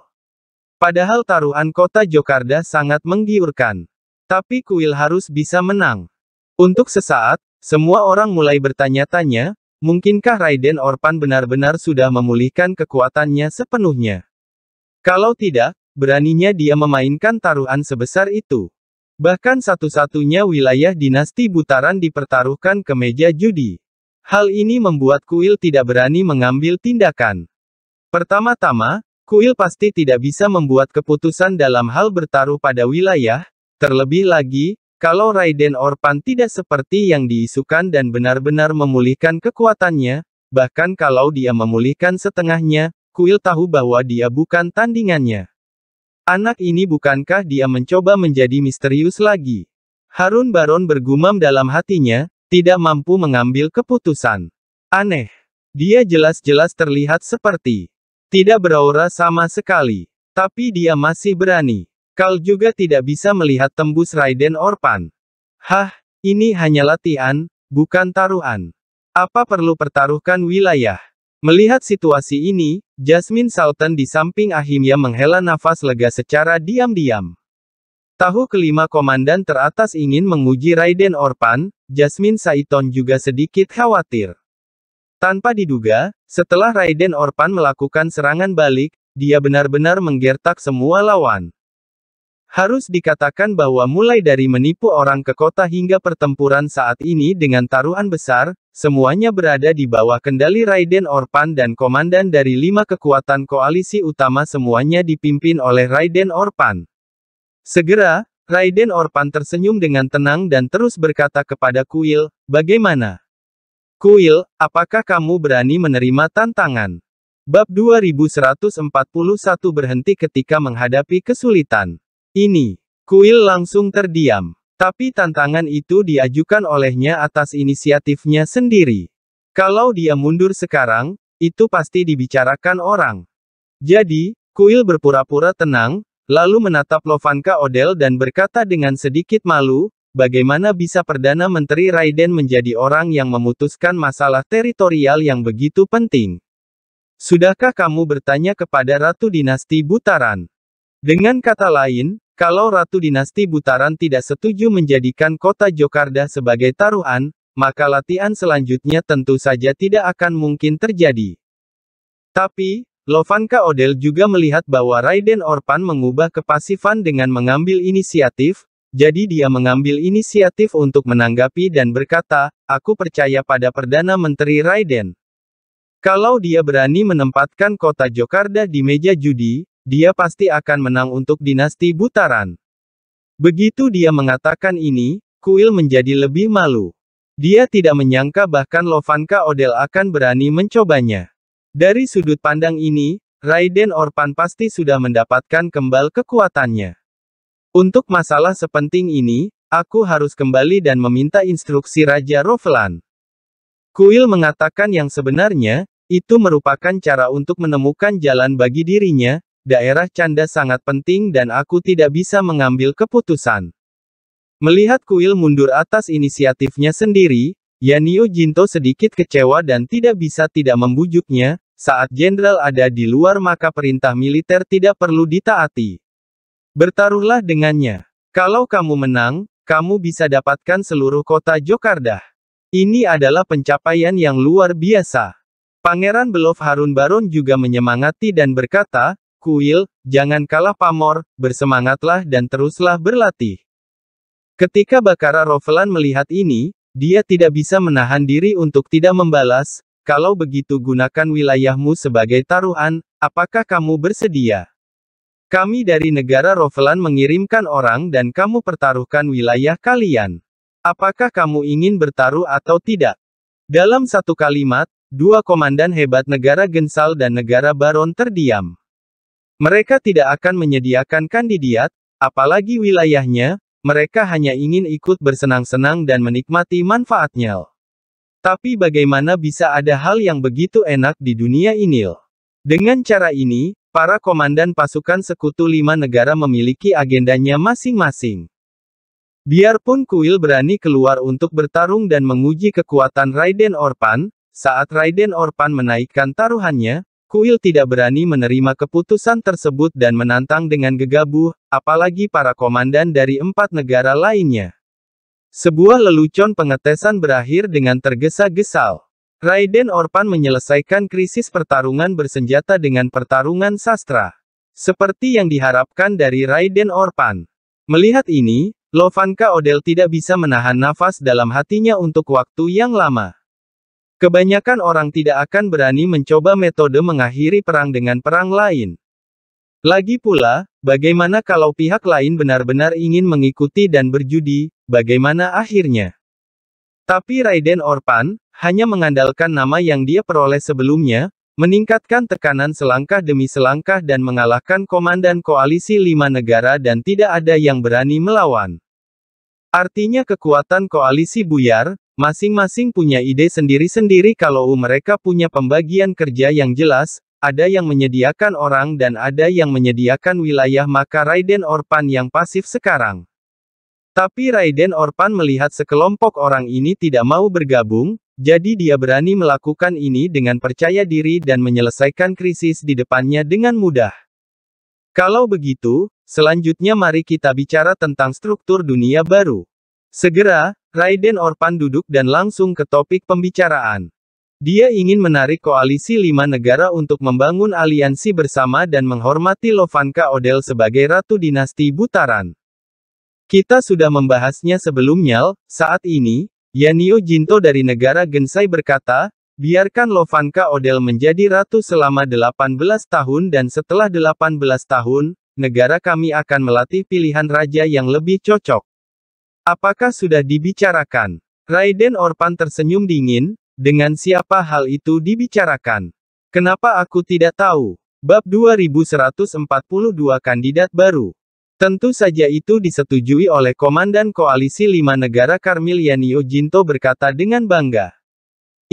S1: Padahal taruhan kota Jokarda sangat menggiurkan. Tapi Kuil harus bisa menang. Untuk sesaat, semua orang mulai bertanya-tanya, mungkinkah Raiden Orpan benar-benar sudah memulihkan kekuatannya sepenuhnya? Kalau tidak, beraninya dia memainkan taruhan sebesar itu. Bahkan satu-satunya wilayah dinasti Butaran dipertaruhkan ke meja judi. Hal ini membuat Kuil tidak berani mengambil tindakan. Pertama-tama, Kuil pasti tidak bisa membuat keputusan dalam hal bertaruh pada wilayah, terlebih lagi, kalau Raiden Orpan tidak seperti yang diisukan dan benar-benar memulihkan kekuatannya, bahkan kalau dia memulihkan setengahnya, Kuil tahu bahwa dia bukan tandingannya. Anak ini bukankah dia mencoba menjadi misterius lagi? Harun Baron bergumam dalam hatinya, tidak mampu mengambil keputusan. Aneh. Dia jelas-jelas terlihat seperti tidak beraura sama sekali. Tapi dia masih berani. Kal juga tidak bisa melihat tembus Raiden Orpan. Hah, ini hanya latihan, bukan taruhan. Apa perlu pertaruhkan wilayah? Melihat situasi ini, Jasmine Sultan di samping Ahimya menghela nafas lega secara diam-diam. Tahu kelima komandan teratas ingin menguji Raiden Orpan, Jasmine Saiton juga sedikit khawatir. Tanpa diduga, setelah Raiden Orpan melakukan serangan balik, dia benar-benar menggertak semua lawan. Harus dikatakan bahwa mulai dari menipu orang ke kota hingga pertempuran saat ini dengan taruhan besar, semuanya berada di bawah kendali Raiden Orpan dan komandan dari lima kekuatan koalisi utama semuanya dipimpin oleh Raiden Orpan. Segera, Raiden Orpan tersenyum dengan tenang dan terus berkata kepada Kuil, bagaimana? Kuil, apakah kamu berani menerima tantangan? Bab 2141 berhenti ketika menghadapi kesulitan ini. Kuil langsung terdiam. Tapi tantangan itu diajukan olehnya atas inisiatifnya sendiri. Kalau dia mundur sekarang, itu pasti dibicarakan orang. Jadi, Kuil berpura-pura tenang, lalu menatap Lovanka Odel dan berkata dengan sedikit malu, bagaimana bisa Perdana Menteri Raiden menjadi orang yang memutuskan masalah teritorial yang begitu penting? Sudahkah kamu bertanya kepada Ratu Dinasti Butaran? Dengan kata lain, kalau Ratu Dinasti Butaran tidak setuju menjadikan kota Jokarta sebagai taruhan, maka latihan selanjutnya tentu saja tidak akan mungkin terjadi. Tapi, Lovanka Odell juga melihat bahwa Raiden Orpan mengubah kepasifan dengan mengambil inisiatif, jadi dia mengambil inisiatif untuk menanggapi dan berkata, aku percaya pada Perdana Menteri Raiden. Kalau dia berani menempatkan kota Jokarta di meja judi, dia pasti akan menang untuk dinasti Butaran. Begitu dia mengatakan ini, Kuil menjadi lebih malu. Dia tidak menyangka bahkan Lovanka Odel akan berani mencobanya. Dari sudut pandang ini, Raiden Orpan pasti sudah mendapatkan kembali kekuatannya. Untuk masalah sepenting ini, aku harus kembali dan meminta instruksi Raja Rovelan. Kuil mengatakan yang sebenarnya, itu merupakan cara untuk menemukan jalan bagi dirinya, daerah canda sangat penting dan aku tidak bisa mengambil keputusan. Melihat kuil mundur atas inisiatifnya sendiri, Yanio Jinto sedikit kecewa dan tidak bisa tidak membujuknya, saat jenderal ada di luar maka perintah militer tidak perlu ditaati. Bertaruhlah dengannya. Kalau kamu menang, kamu bisa dapatkan seluruh kota Jokardah. Ini adalah pencapaian yang luar biasa. Pangeran Belov Harun Baron juga menyemangati dan berkata, Kuil, jangan kalah pamor, bersemangatlah dan teruslah berlatih. Ketika Bakara Rovelan melihat ini, dia tidak bisa menahan diri untuk tidak membalas, kalau begitu gunakan wilayahmu sebagai taruhan, apakah kamu bersedia? Kami dari negara Rovelan mengirimkan orang dan kamu pertaruhkan wilayah kalian. Apakah kamu ingin bertaruh atau tidak? Dalam satu kalimat, dua komandan hebat negara Gensal dan negara Baron terdiam. Mereka tidak akan menyediakan kandidat, apalagi wilayahnya, mereka hanya ingin ikut bersenang-senang dan menikmati manfaatnya. Tapi bagaimana bisa ada hal yang begitu enak di dunia ini? Dengan cara ini, para komandan pasukan sekutu lima negara memiliki agendanya masing-masing. Biarpun Kuil berani keluar untuk bertarung dan menguji kekuatan Raiden Orpan, saat Raiden Orpan menaikkan taruhannya, Kuil tidak berani menerima keputusan tersebut dan menantang dengan gegabah, apalagi para komandan dari empat negara lainnya. Sebuah lelucon pengetesan berakhir dengan tergesa-gesal. Raiden Orpan menyelesaikan krisis pertarungan bersenjata dengan pertarungan sastra. Seperti yang diharapkan dari Raiden Orpan. Melihat ini, Lovanka Odell tidak bisa menahan nafas dalam hatinya untuk waktu yang lama. Kebanyakan orang tidak akan berani mencoba metode mengakhiri perang dengan perang lain. Lagi pula, bagaimana kalau pihak lain benar-benar ingin mengikuti dan berjudi, bagaimana akhirnya? Tapi Raiden Orpan, hanya mengandalkan nama yang dia peroleh sebelumnya, meningkatkan tekanan selangkah demi selangkah dan mengalahkan komandan koalisi lima negara dan tidak ada yang berani melawan. Artinya kekuatan koalisi buyar, Masing-masing punya ide sendiri-sendiri kalau mereka punya pembagian kerja yang jelas, ada yang menyediakan orang dan ada yang menyediakan wilayah maka Raiden Orpan yang pasif sekarang. Tapi Raiden Orpan melihat sekelompok orang ini tidak mau bergabung, jadi dia berani melakukan ini dengan percaya diri dan menyelesaikan krisis di depannya dengan mudah. Kalau begitu, selanjutnya mari kita bicara tentang struktur dunia baru. Segera, Raiden Orpan duduk dan langsung ke topik pembicaraan. Dia ingin menarik koalisi lima negara untuk membangun aliansi bersama dan menghormati Lovanka Odel sebagai ratu dinasti Butaran. Kita sudah membahasnya sebelumnya, saat ini, Yanio Jinto dari negara Gensai berkata, biarkan Lovanka Odel menjadi ratu selama 18 tahun dan setelah 18 tahun, negara kami akan melatih pilihan raja yang lebih cocok. Apakah sudah dibicarakan? Raiden Orpan tersenyum dingin, dengan siapa hal itu dibicarakan? Kenapa aku tidak tahu? Bab 2142 kandidat baru. Tentu saja itu disetujui oleh Komandan Koalisi Lima Negara Carmilianio Jinto berkata dengan bangga.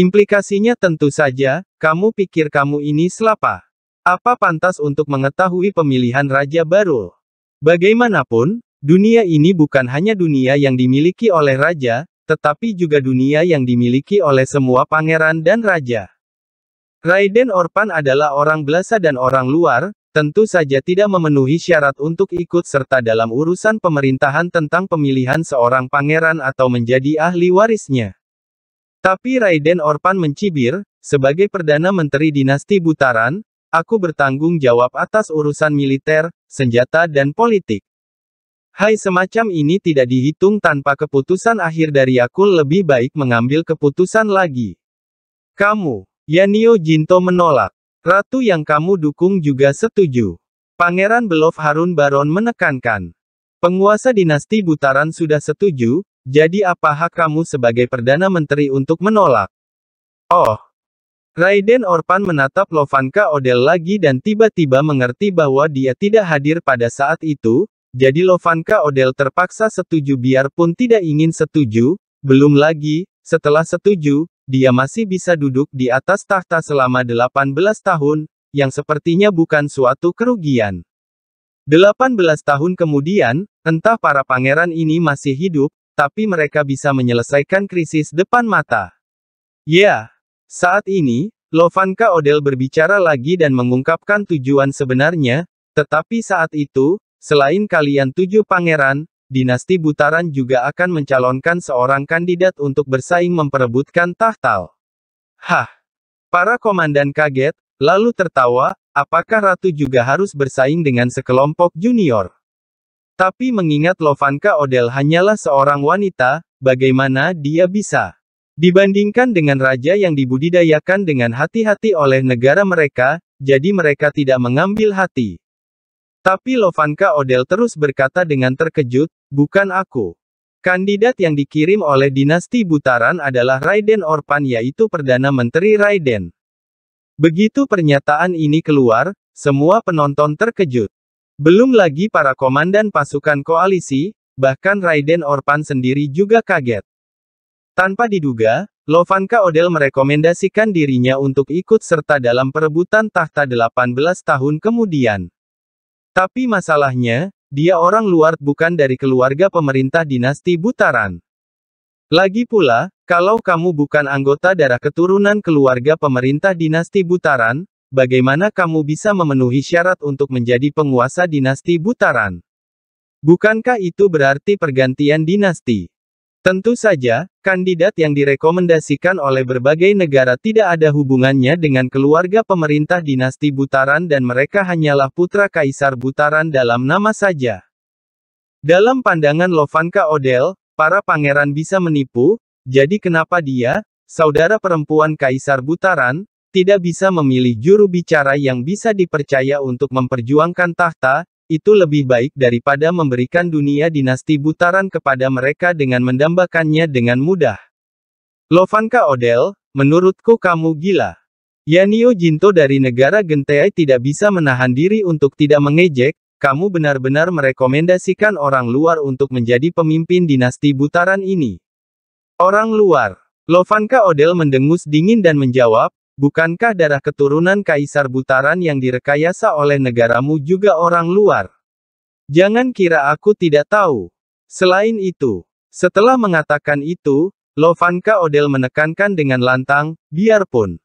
S1: Implikasinya tentu saja, kamu pikir kamu ini selapa. Apa pantas untuk mengetahui pemilihan Raja Barul? Bagaimanapun, Dunia ini bukan hanya dunia yang dimiliki oleh raja, tetapi juga dunia yang dimiliki oleh semua pangeran dan raja. Raiden Orpan adalah orang belasa dan orang luar, tentu saja tidak memenuhi syarat untuk ikut serta dalam urusan pemerintahan tentang pemilihan seorang pangeran atau menjadi ahli warisnya. Tapi Raiden Orpan mencibir, sebagai Perdana Menteri Dinasti Butaran, aku bertanggung jawab atas urusan militer, senjata dan politik. Hai semacam ini tidak dihitung tanpa keputusan akhir dari aku lebih baik mengambil keputusan lagi. Kamu, Yanio Jinto menolak. Ratu yang kamu dukung juga setuju. Pangeran Belov Harun Baron menekankan. Penguasa dinasti Butaran sudah setuju, jadi apa hak kamu sebagai Perdana Menteri untuk menolak? Oh. Raiden Orpan menatap Lovanka Odel lagi dan tiba-tiba mengerti bahwa dia tidak hadir pada saat itu, jadi Lovanka Odell terpaksa setuju biarpun tidak ingin setuju, belum lagi, setelah setuju, dia masih bisa duduk di atas tahta selama 18 tahun, yang sepertinya bukan suatu kerugian. 18 tahun kemudian, entah para pangeran ini masih hidup, tapi mereka bisa menyelesaikan krisis depan mata. Ya, saat ini, Lovanka Odell berbicara lagi dan mengungkapkan tujuan sebenarnya, tetapi saat itu, Selain kalian tujuh pangeran, dinasti Butaran juga akan mencalonkan seorang kandidat untuk bersaing memperebutkan tahtal. Hah! Para komandan kaget, lalu tertawa, apakah Ratu juga harus bersaing dengan sekelompok junior? Tapi mengingat Lovanka Odel hanyalah seorang wanita, bagaimana dia bisa? Dibandingkan dengan raja yang dibudidayakan dengan hati-hati oleh negara mereka, jadi mereka tidak mengambil hati. Tapi Lovanka Odell terus berkata dengan terkejut, bukan aku. Kandidat yang dikirim oleh dinasti Butaran adalah Raiden Orpan yaitu Perdana Menteri Raiden. Begitu pernyataan ini keluar, semua penonton terkejut. Belum lagi para komandan pasukan koalisi, bahkan Raiden Orpan sendiri juga kaget. Tanpa diduga, Lovanka Odell merekomendasikan dirinya untuk ikut serta dalam perebutan tahta 18 tahun kemudian. Tapi masalahnya, dia orang luar bukan dari keluarga pemerintah dinasti Butaran. Lagi pula, kalau kamu bukan anggota darah keturunan keluarga pemerintah dinasti Butaran, bagaimana kamu bisa memenuhi syarat untuk menjadi penguasa dinasti Butaran? Bukankah itu berarti pergantian dinasti? Tentu saja, kandidat yang direkomendasikan oleh berbagai negara tidak ada hubungannya dengan keluarga pemerintah dinasti Butaran dan mereka hanyalah putra Kaisar Butaran dalam nama saja. Dalam pandangan Lovanka Odell, para pangeran bisa menipu, jadi kenapa dia, saudara perempuan Kaisar Butaran, tidak bisa memilih juru bicara yang bisa dipercaya untuk memperjuangkan tahta, itu lebih baik daripada memberikan dunia dinasti butaran kepada mereka dengan mendambakannya dengan mudah. Lovanka Odel, menurutku kamu gila. Yanio Jinto dari negara Gentai tidak bisa menahan diri untuk tidak mengejek, kamu benar-benar merekomendasikan orang luar untuk menjadi pemimpin dinasti Butaran ini. Orang luar. Lovanka Odel mendengus dingin dan menjawab, Bukankah darah keturunan Kaisar Butaran yang direkayasa oleh negaramu juga orang luar? Jangan kira aku tidak tahu. Selain itu, setelah mengatakan itu, Lovanka Odel menekankan dengan lantang, biarpun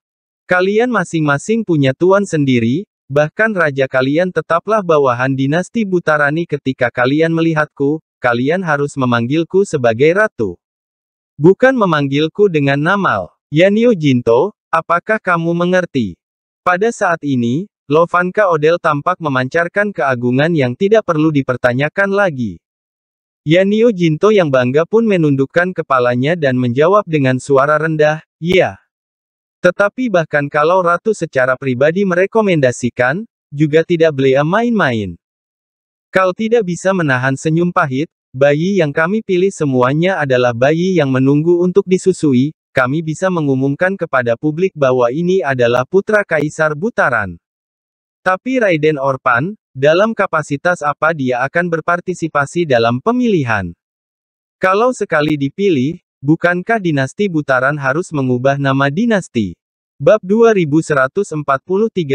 S1: kalian masing-masing punya tuan sendiri, bahkan raja kalian tetaplah bawahan dinasti Butarani ketika kalian melihatku, kalian harus memanggilku sebagai ratu. Bukan memanggilku dengan namal. Yanio Jinto, Apakah kamu mengerti? Pada saat ini, Lovanka Odel tampak memancarkan keagungan yang tidak perlu dipertanyakan lagi. Yanio Jinto yang bangga pun menundukkan kepalanya dan menjawab dengan suara rendah, "Ya." Tetapi bahkan kalau Ratu secara pribadi merekomendasikan, juga tidak belia main-main. Kal tidak bisa menahan senyum pahit, bayi yang kami pilih semuanya adalah bayi yang menunggu untuk disusui, kami bisa mengumumkan kepada publik bahwa ini adalah putra Kaisar Butaran. Tapi Raiden Orpan, dalam kapasitas apa dia akan berpartisipasi dalam pemilihan? Kalau sekali dipilih, bukankah dinasti Butaran harus mengubah nama dinasti? Bab 2143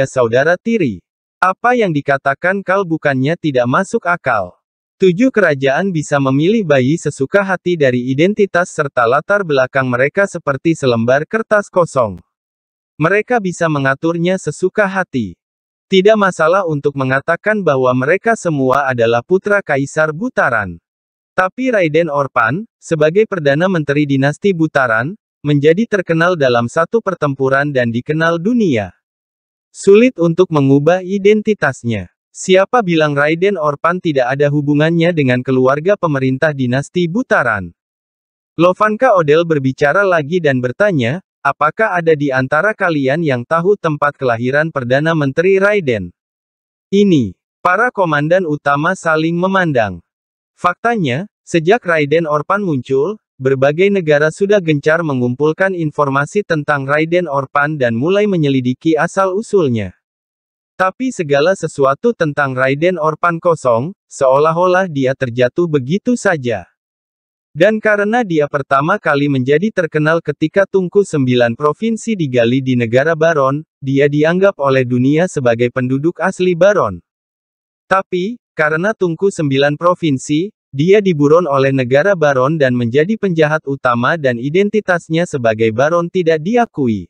S1: Saudara Tiri. Apa yang dikatakan Kal bukannya tidak masuk akal. Tujuh kerajaan bisa memilih bayi sesuka hati dari identitas serta latar belakang mereka seperti selembar kertas kosong. Mereka bisa mengaturnya sesuka hati. Tidak masalah untuk mengatakan bahwa mereka semua adalah putra Kaisar Butaran. Tapi Raiden Orpan, sebagai Perdana Menteri Dinasti Butaran, menjadi terkenal dalam satu pertempuran dan dikenal dunia. Sulit untuk mengubah identitasnya. Siapa bilang Raiden Orpan tidak ada hubungannya dengan keluarga pemerintah dinasti Butaran? Lovanka Odel berbicara lagi dan bertanya, apakah ada di antara kalian yang tahu tempat kelahiran Perdana Menteri Raiden? Ini, para komandan utama saling memandang. Faktanya, sejak Raiden Orpan muncul, berbagai negara sudah gencar mengumpulkan informasi tentang Raiden Orpan dan mulai menyelidiki asal-usulnya. Tapi segala sesuatu tentang Raiden Orpan kosong, seolah-olah dia terjatuh begitu saja. Dan karena dia pertama kali menjadi terkenal ketika tungku sembilan provinsi digali di negara Baron, dia dianggap oleh dunia sebagai penduduk asli Baron. Tapi, karena tungku sembilan provinsi, dia diburon oleh negara Baron dan menjadi penjahat utama dan identitasnya sebagai Baron tidak diakui.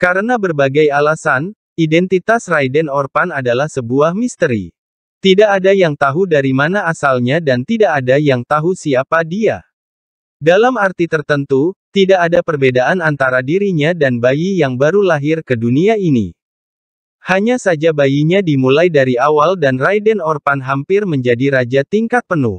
S1: Karena berbagai alasan, Identitas Raiden Orpan adalah sebuah misteri. Tidak ada yang tahu dari mana asalnya dan tidak ada yang tahu siapa dia. Dalam arti tertentu, tidak ada perbedaan antara dirinya dan bayi yang baru lahir ke dunia ini. Hanya saja bayinya dimulai dari awal dan Raiden Orpan hampir menjadi raja tingkat penuh.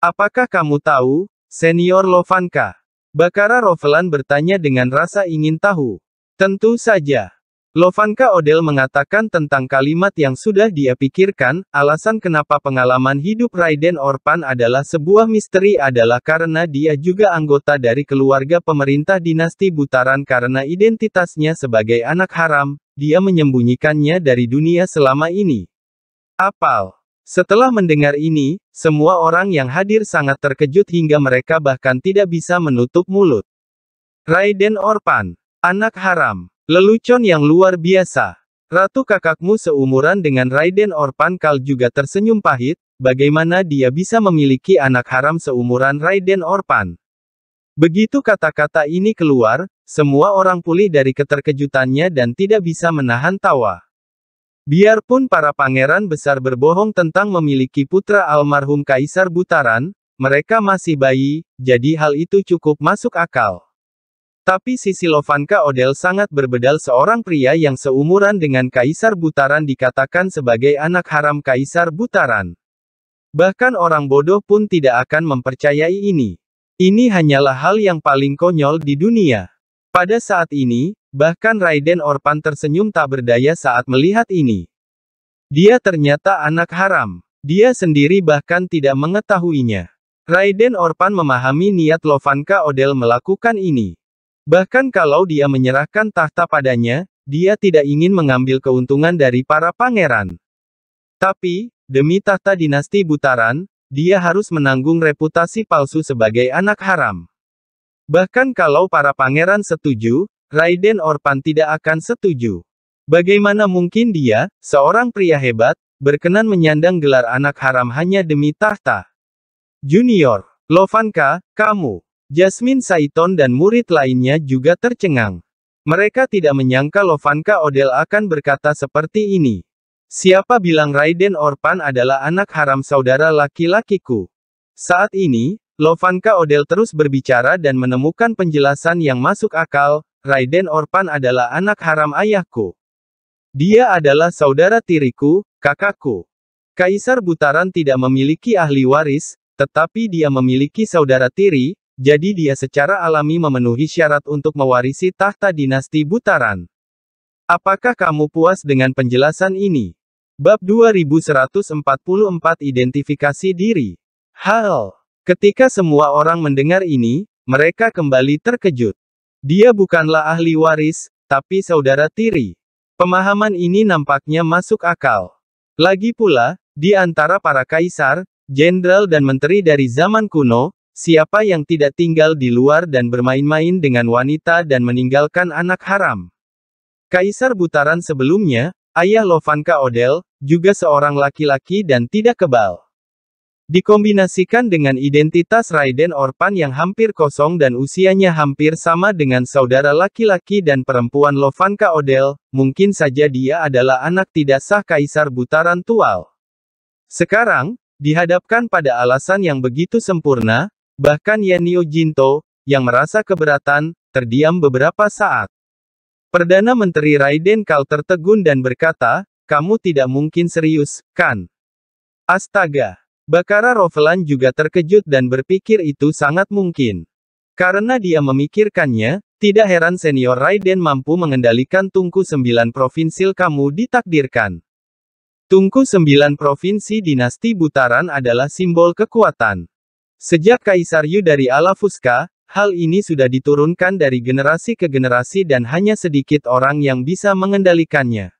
S1: Apakah kamu tahu, Senior Lovanka? Bakara Rovelan bertanya dengan rasa ingin tahu. Tentu saja. Lovanka Odell mengatakan tentang kalimat yang sudah dia pikirkan, alasan kenapa pengalaman hidup Raiden Orpan adalah sebuah misteri adalah karena dia juga anggota dari keluarga pemerintah dinasti Butaran karena identitasnya sebagai anak haram, dia menyembunyikannya dari dunia selama ini. Apal. Setelah mendengar ini, semua orang yang hadir sangat terkejut hingga mereka bahkan tidak bisa menutup mulut. Raiden Orpan. Anak haram. Lelucon yang luar biasa. Ratu kakakmu seumuran dengan Raiden kal juga tersenyum pahit, bagaimana dia bisa memiliki anak haram seumuran Raiden Orpan. Begitu kata-kata ini keluar, semua orang pulih dari keterkejutannya dan tidak bisa menahan tawa. Biarpun para pangeran besar berbohong tentang memiliki putra almarhum Kaisar Butaran, mereka masih bayi, jadi hal itu cukup masuk akal. Tapi sisi Lovanka Odel sangat berbedal seorang pria yang seumuran dengan Kaisar Butaran dikatakan sebagai anak haram Kaisar Butaran. Bahkan orang bodoh pun tidak akan mempercayai ini. Ini hanyalah hal yang paling konyol di dunia. Pada saat ini, bahkan Raiden Orpan tersenyum tak berdaya saat melihat ini. Dia ternyata anak haram. Dia sendiri bahkan tidak mengetahuinya. Raiden Orpan memahami niat Lovanka Odel melakukan ini. Bahkan kalau dia menyerahkan tahta padanya, dia tidak ingin mengambil keuntungan dari para pangeran. Tapi, demi tahta dinasti Butaran, dia harus menanggung reputasi palsu sebagai anak haram. Bahkan kalau para pangeran setuju, Raiden Orpan tidak akan setuju. Bagaimana mungkin dia, seorang pria hebat, berkenan menyandang gelar anak haram hanya demi tahta? Junior, Lovanka, kamu. Jasmine Saiton dan murid lainnya juga tercengang. Mereka tidak menyangka Lovanka Odel akan berkata seperti ini. Siapa bilang Raiden Orpan adalah anak haram saudara laki-lakiku? Saat ini, Lovanka Odel terus berbicara dan menemukan penjelasan yang masuk akal, Raiden Orpan adalah anak haram ayahku. Dia adalah saudara tiriku, kakakku. Kaisar Butaran tidak memiliki ahli waris, tetapi dia memiliki saudara tiri, jadi dia secara alami memenuhi syarat untuk mewarisi tahta dinasti Butaran. Apakah kamu puas dengan penjelasan ini? Bab 2144 Identifikasi Diri Hal Ketika semua orang mendengar ini, mereka kembali terkejut. Dia bukanlah ahli waris, tapi saudara tiri. Pemahaman ini nampaknya masuk akal. Lagi pula, di antara para kaisar, jenderal dan menteri dari zaman kuno, Siapa yang tidak tinggal di luar dan bermain-main dengan wanita dan meninggalkan anak haram? Kaisar Butaran sebelumnya, ayah Lovanka Odel, juga seorang laki-laki dan tidak kebal. Dikombinasikan dengan identitas Raiden Orpan yang hampir kosong dan usianya hampir sama dengan saudara laki-laki dan perempuan Lovanka Odel, mungkin saja dia adalah anak tidak sah Kaisar Butaran Tual. Sekarang, dihadapkan pada alasan yang begitu sempurna, Bahkan Yenio Jinto, yang merasa keberatan, terdiam beberapa saat. Perdana Menteri Raiden Kal tertegun dan berkata, kamu tidak mungkin serius, kan? Astaga! Bakara Rovelan juga terkejut dan berpikir itu sangat mungkin. Karena dia memikirkannya, tidak heran senior Raiden mampu mengendalikan tungku sembilan provinsi kamu ditakdirkan. Tungku sembilan provinsi dinasti Butaran adalah simbol kekuatan. Sejak Kaisar Yu dari ala Fuska, hal ini sudah diturunkan dari generasi ke generasi dan hanya sedikit orang yang bisa mengendalikannya.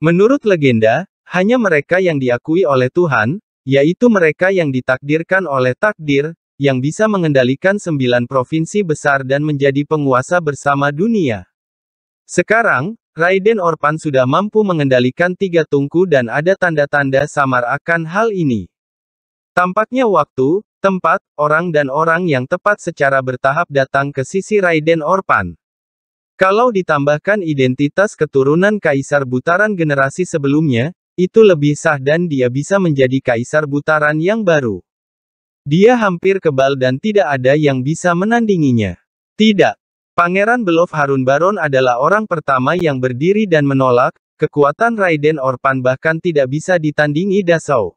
S1: Menurut legenda, hanya mereka yang diakui oleh Tuhan, yaitu mereka yang ditakdirkan oleh takdir, yang bisa mengendalikan sembilan provinsi besar dan menjadi penguasa bersama dunia. Sekarang, Raiden Orpan sudah mampu mengendalikan tiga tungku dan ada tanda-tanda samar akan hal ini. Tampaknya waktu, tempat, orang dan orang yang tepat secara bertahap datang ke sisi Raiden Orpan. Kalau ditambahkan identitas keturunan Kaisar Butaran generasi sebelumnya, itu lebih sah dan dia bisa menjadi Kaisar Butaran yang baru. Dia hampir kebal dan tidak ada yang bisa menandinginya. Tidak. Pangeran Belov Harun Baron adalah orang pertama yang berdiri dan menolak, kekuatan Raiden Orpan bahkan tidak bisa ditandingi Dasau.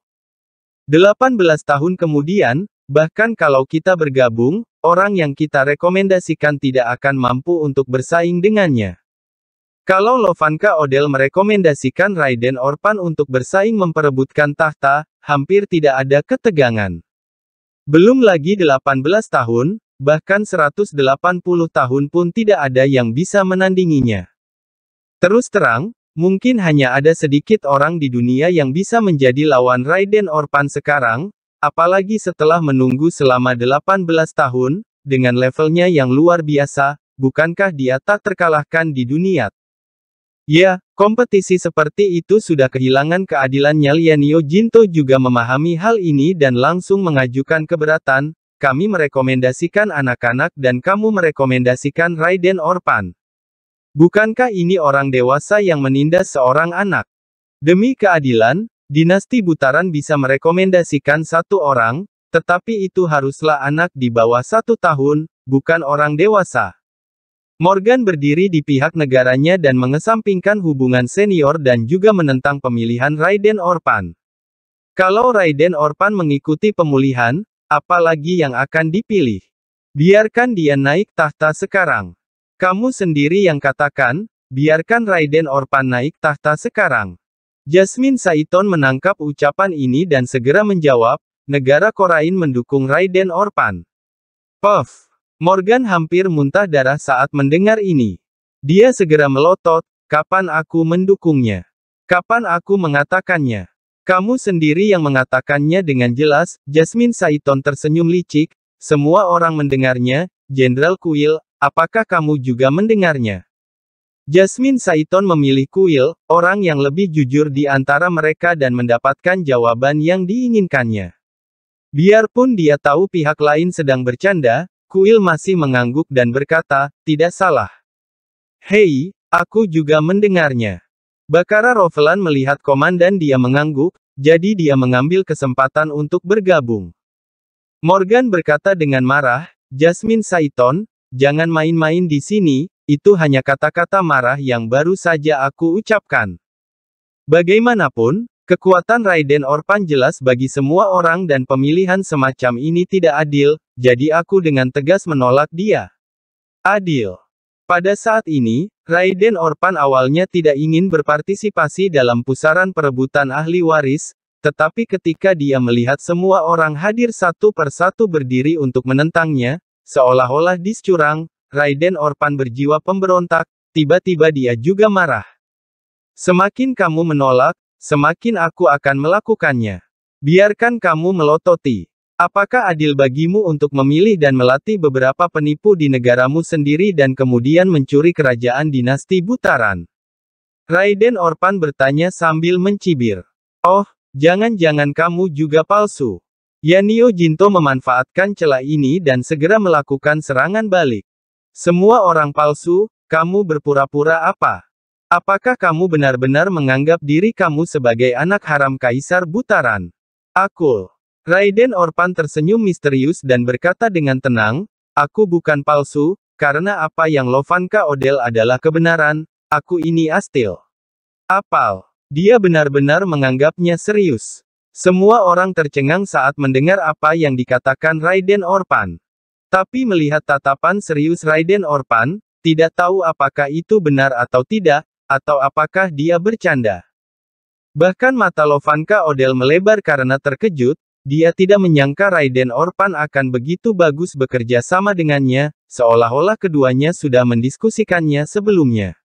S1: 18 tahun kemudian, Bahkan kalau kita bergabung, orang yang kita rekomendasikan tidak akan mampu untuk bersaing dengannya. Kalau Lovanka Odel merekomendasikan Raiden Orpan untuk bersaing memperebutkan tahta, hampir tidak ada ketegangan. Belum lagi 18 tahun, bahkan 180 tahun pun tidak ada yang bisa menandinginya. Terus terang, mungkin hanya ada sedikit orang di dunia yang bisa menjadi lawan Raiden Orpan sekarang, Apalagi setelah menunggu selama 18 tahun, dengan levelnya yang luar biasa, bukankah dia tak terkalahkan di dunia? Ya, kompetisi seperti itu sudah kehilangan keadilannya Lianio Jinto juga memahami hal ini dan langsung mengajukan keberatan, kami merekomendasikan anak-anak dan kamu merekomendasikan Raiden Orpan. Bukankah ini orang dewasa yang menindas seorang anak? Demi keadilan, Dinasti Butaran bisa merekomendasikan satu orang, tetapi itu haruslah anak di bawah satu tahun, bukan orang dewasa. Morgan berdiri di pihak negaranya dan mengesampingkan hubungan senior dan juga menentang pemilihan Raiden Orpan. Kalau Raiden Orpan mengikuti pemulihan, apalagi yang akan dipilih? Biarkan dia naik tahta sekarang. Kamu sendiri yang katakan, biarkan Raiden Orpan naik tahta sekarang. Jasmine Saiton menangkap ucapan ini dan segera menjawab, negara Korain mendukung Raiden Orpan. Puff. Morgan hampir muntah darah saat mendengar ini. Dia segera melotot, kapan aku mendukungnya? Kapan aku mengatakannya? Kamu sendiri yang mengatakannya dengan jelas, Jasmine Saiton tersenyum licik, semua orang mendengarnya, Jenderal Kuil, apakah kamu juga mendengarnya? Jasmine Saiton memilih Kuil, orang yang lebih jujur di antara mereka dan mendapatkan jawaban yang diinginkannya. Biarpun dia tahu pihak lain sedang bercanda, Kuil masih mengangguk dan berkata, tidak salah. Hei, aku juga mendengarnya. Bakara Rovelan melihat komandan dia mengangguk, jadi dia mengambil kesempatan untuk bergabung. Morgan berkata dengan marah, Jasmine Saiton, jangan main-main di sini, itu hanya kata-kata marah yang baru saja aku ucapkan. Bagaimanapun, kekuatan Raiden Orpan jelas bagi semua orang dan pemilihan semacam ini tidak adil, jadi aku dengan tegas menolak dia. Adil. Pada saat ini, Raiden Orpan awalnya tidak ingin berpartisipasi dalam pusaran perebutan ahli waris, tetapi ketika dia melihat semua orang hadir satu persatu berdiri untuk menentangnya, seolah-olah discurang, Raiden Orpan berjiwa pemberontak, tiba-tiba dia juga marah. Semakin kamu menolak, semakin aku akan melakukannya. Biarkan kamu melototi. Apakah adil bagimu untuk memilih dan melatih beberapa penipu di negaramu sendiri dan kemudian mencuri kerajaan dinasti Butaran? Raiden Orpan bertanya sambil mencibir. Oh, jangan-jangan kamu juga palsu. Yanio Jinto memanfaatkan celah ini dan segera melakukan serangan balik. Semua orang palsu, kamu berpura-pura apa? Apakah kamu benar-benar menganggap diri kamu sebagai anak haram Kaisar Butaran? Aku. Raiden Orpan tersenyum misterius dan berkata dengan tenang, Aku bukan palsu, karena apa yang Lovanka Odel adalah kebenaran, aku ini astil. Apal. Dia benar-benar menganggapnya serius. Semua orang tercengang saat mendengar apa yang dikatakan Raiden Orpan. Tapi melihat tatapan serius Raiden Orpan, tidak tahu apakah itu benar atau tidak, atau apakah dia bercanda. Bahkan mata Lovanka Odel melebar karena terkejut, dia tidak menyangka Raiden Orpan akan begitu bagus bekerja sama dengannya, seolah-olah keduanya sudah mendiskusikannya sebelumnya.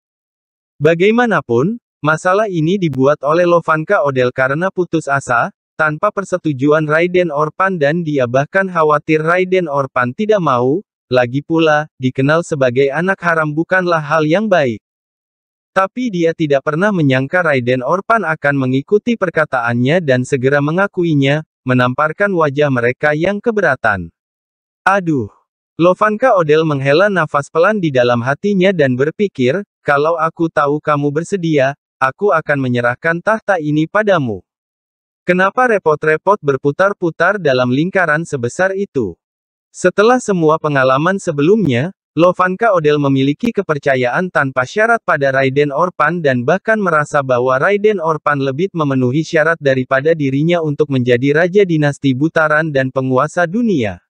S1: Bagaimanapun, masalah ini dibuat oleh Lovanka Odel karena putus asa, tanpa persetujuan Raiden Orpan dan dia bahkan khawatir Raiden Orpan tidak mau, lagi pula, dikenal sebagai anak haram bukanlah hal yang baik. Tapi dia tidak pernah menyangka Raiden Orpan akan mengikuti perkataannya dan segera mengakuinya, menamparkan wajah mereka yang keberatan. Aduh! Lovanka Odell menghela nafas pelan di dalam hatinya dan berpikir, kalau aku tahu kamu bersedia, aku akan menyerahkan tahta ini padamu. Kenapa repot-repot berputar-putar dalam lingkaran sebesar itu? Setelah semua pengalaman sebelumnya, Lovanka Odel memiliki kepercayaan tanpa syarat pada Raiden Orpan dan bahkan merasa bahwa Raiden Orpan lebih memenuhi syarat daripada dirinya untuk menjadi Raja Dinasti Butaran dan penguasa dunia.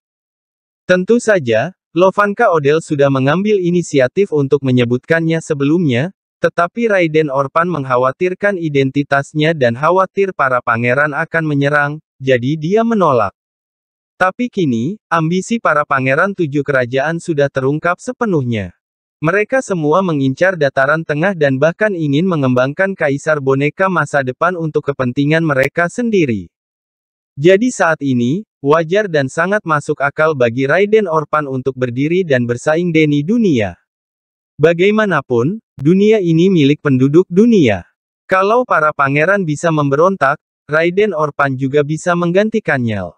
S1: Tentu saja, Lovanka Odel sudah mengambil inisiatif untuk menyebutkannya sebelumnya, tetapi Raiden Orpan mengkhawatirkan identitasnya dan khawatir para pangeran akan menyerang, jadi dia menolak. Tapi kini, ambisi para pangeran tujuh kerajaan sudah terungkap sepenuhnya. Mereka semua mengincar dataran tengah dan bahkan ingin mengembangkan kaisar boneka masa depan untuk kepentingan mereka sendiri. Jadi saat ini, wajar dan sangat masuk akal bagi Raiden Orpan untuk berdiri dan bersaing Deni dunia. Bagaimanapun, Dunia ini milik penduduk dunia. Kalau para pangeran bisa memberontak, Raiden Orpan juga bisa menggantikannya.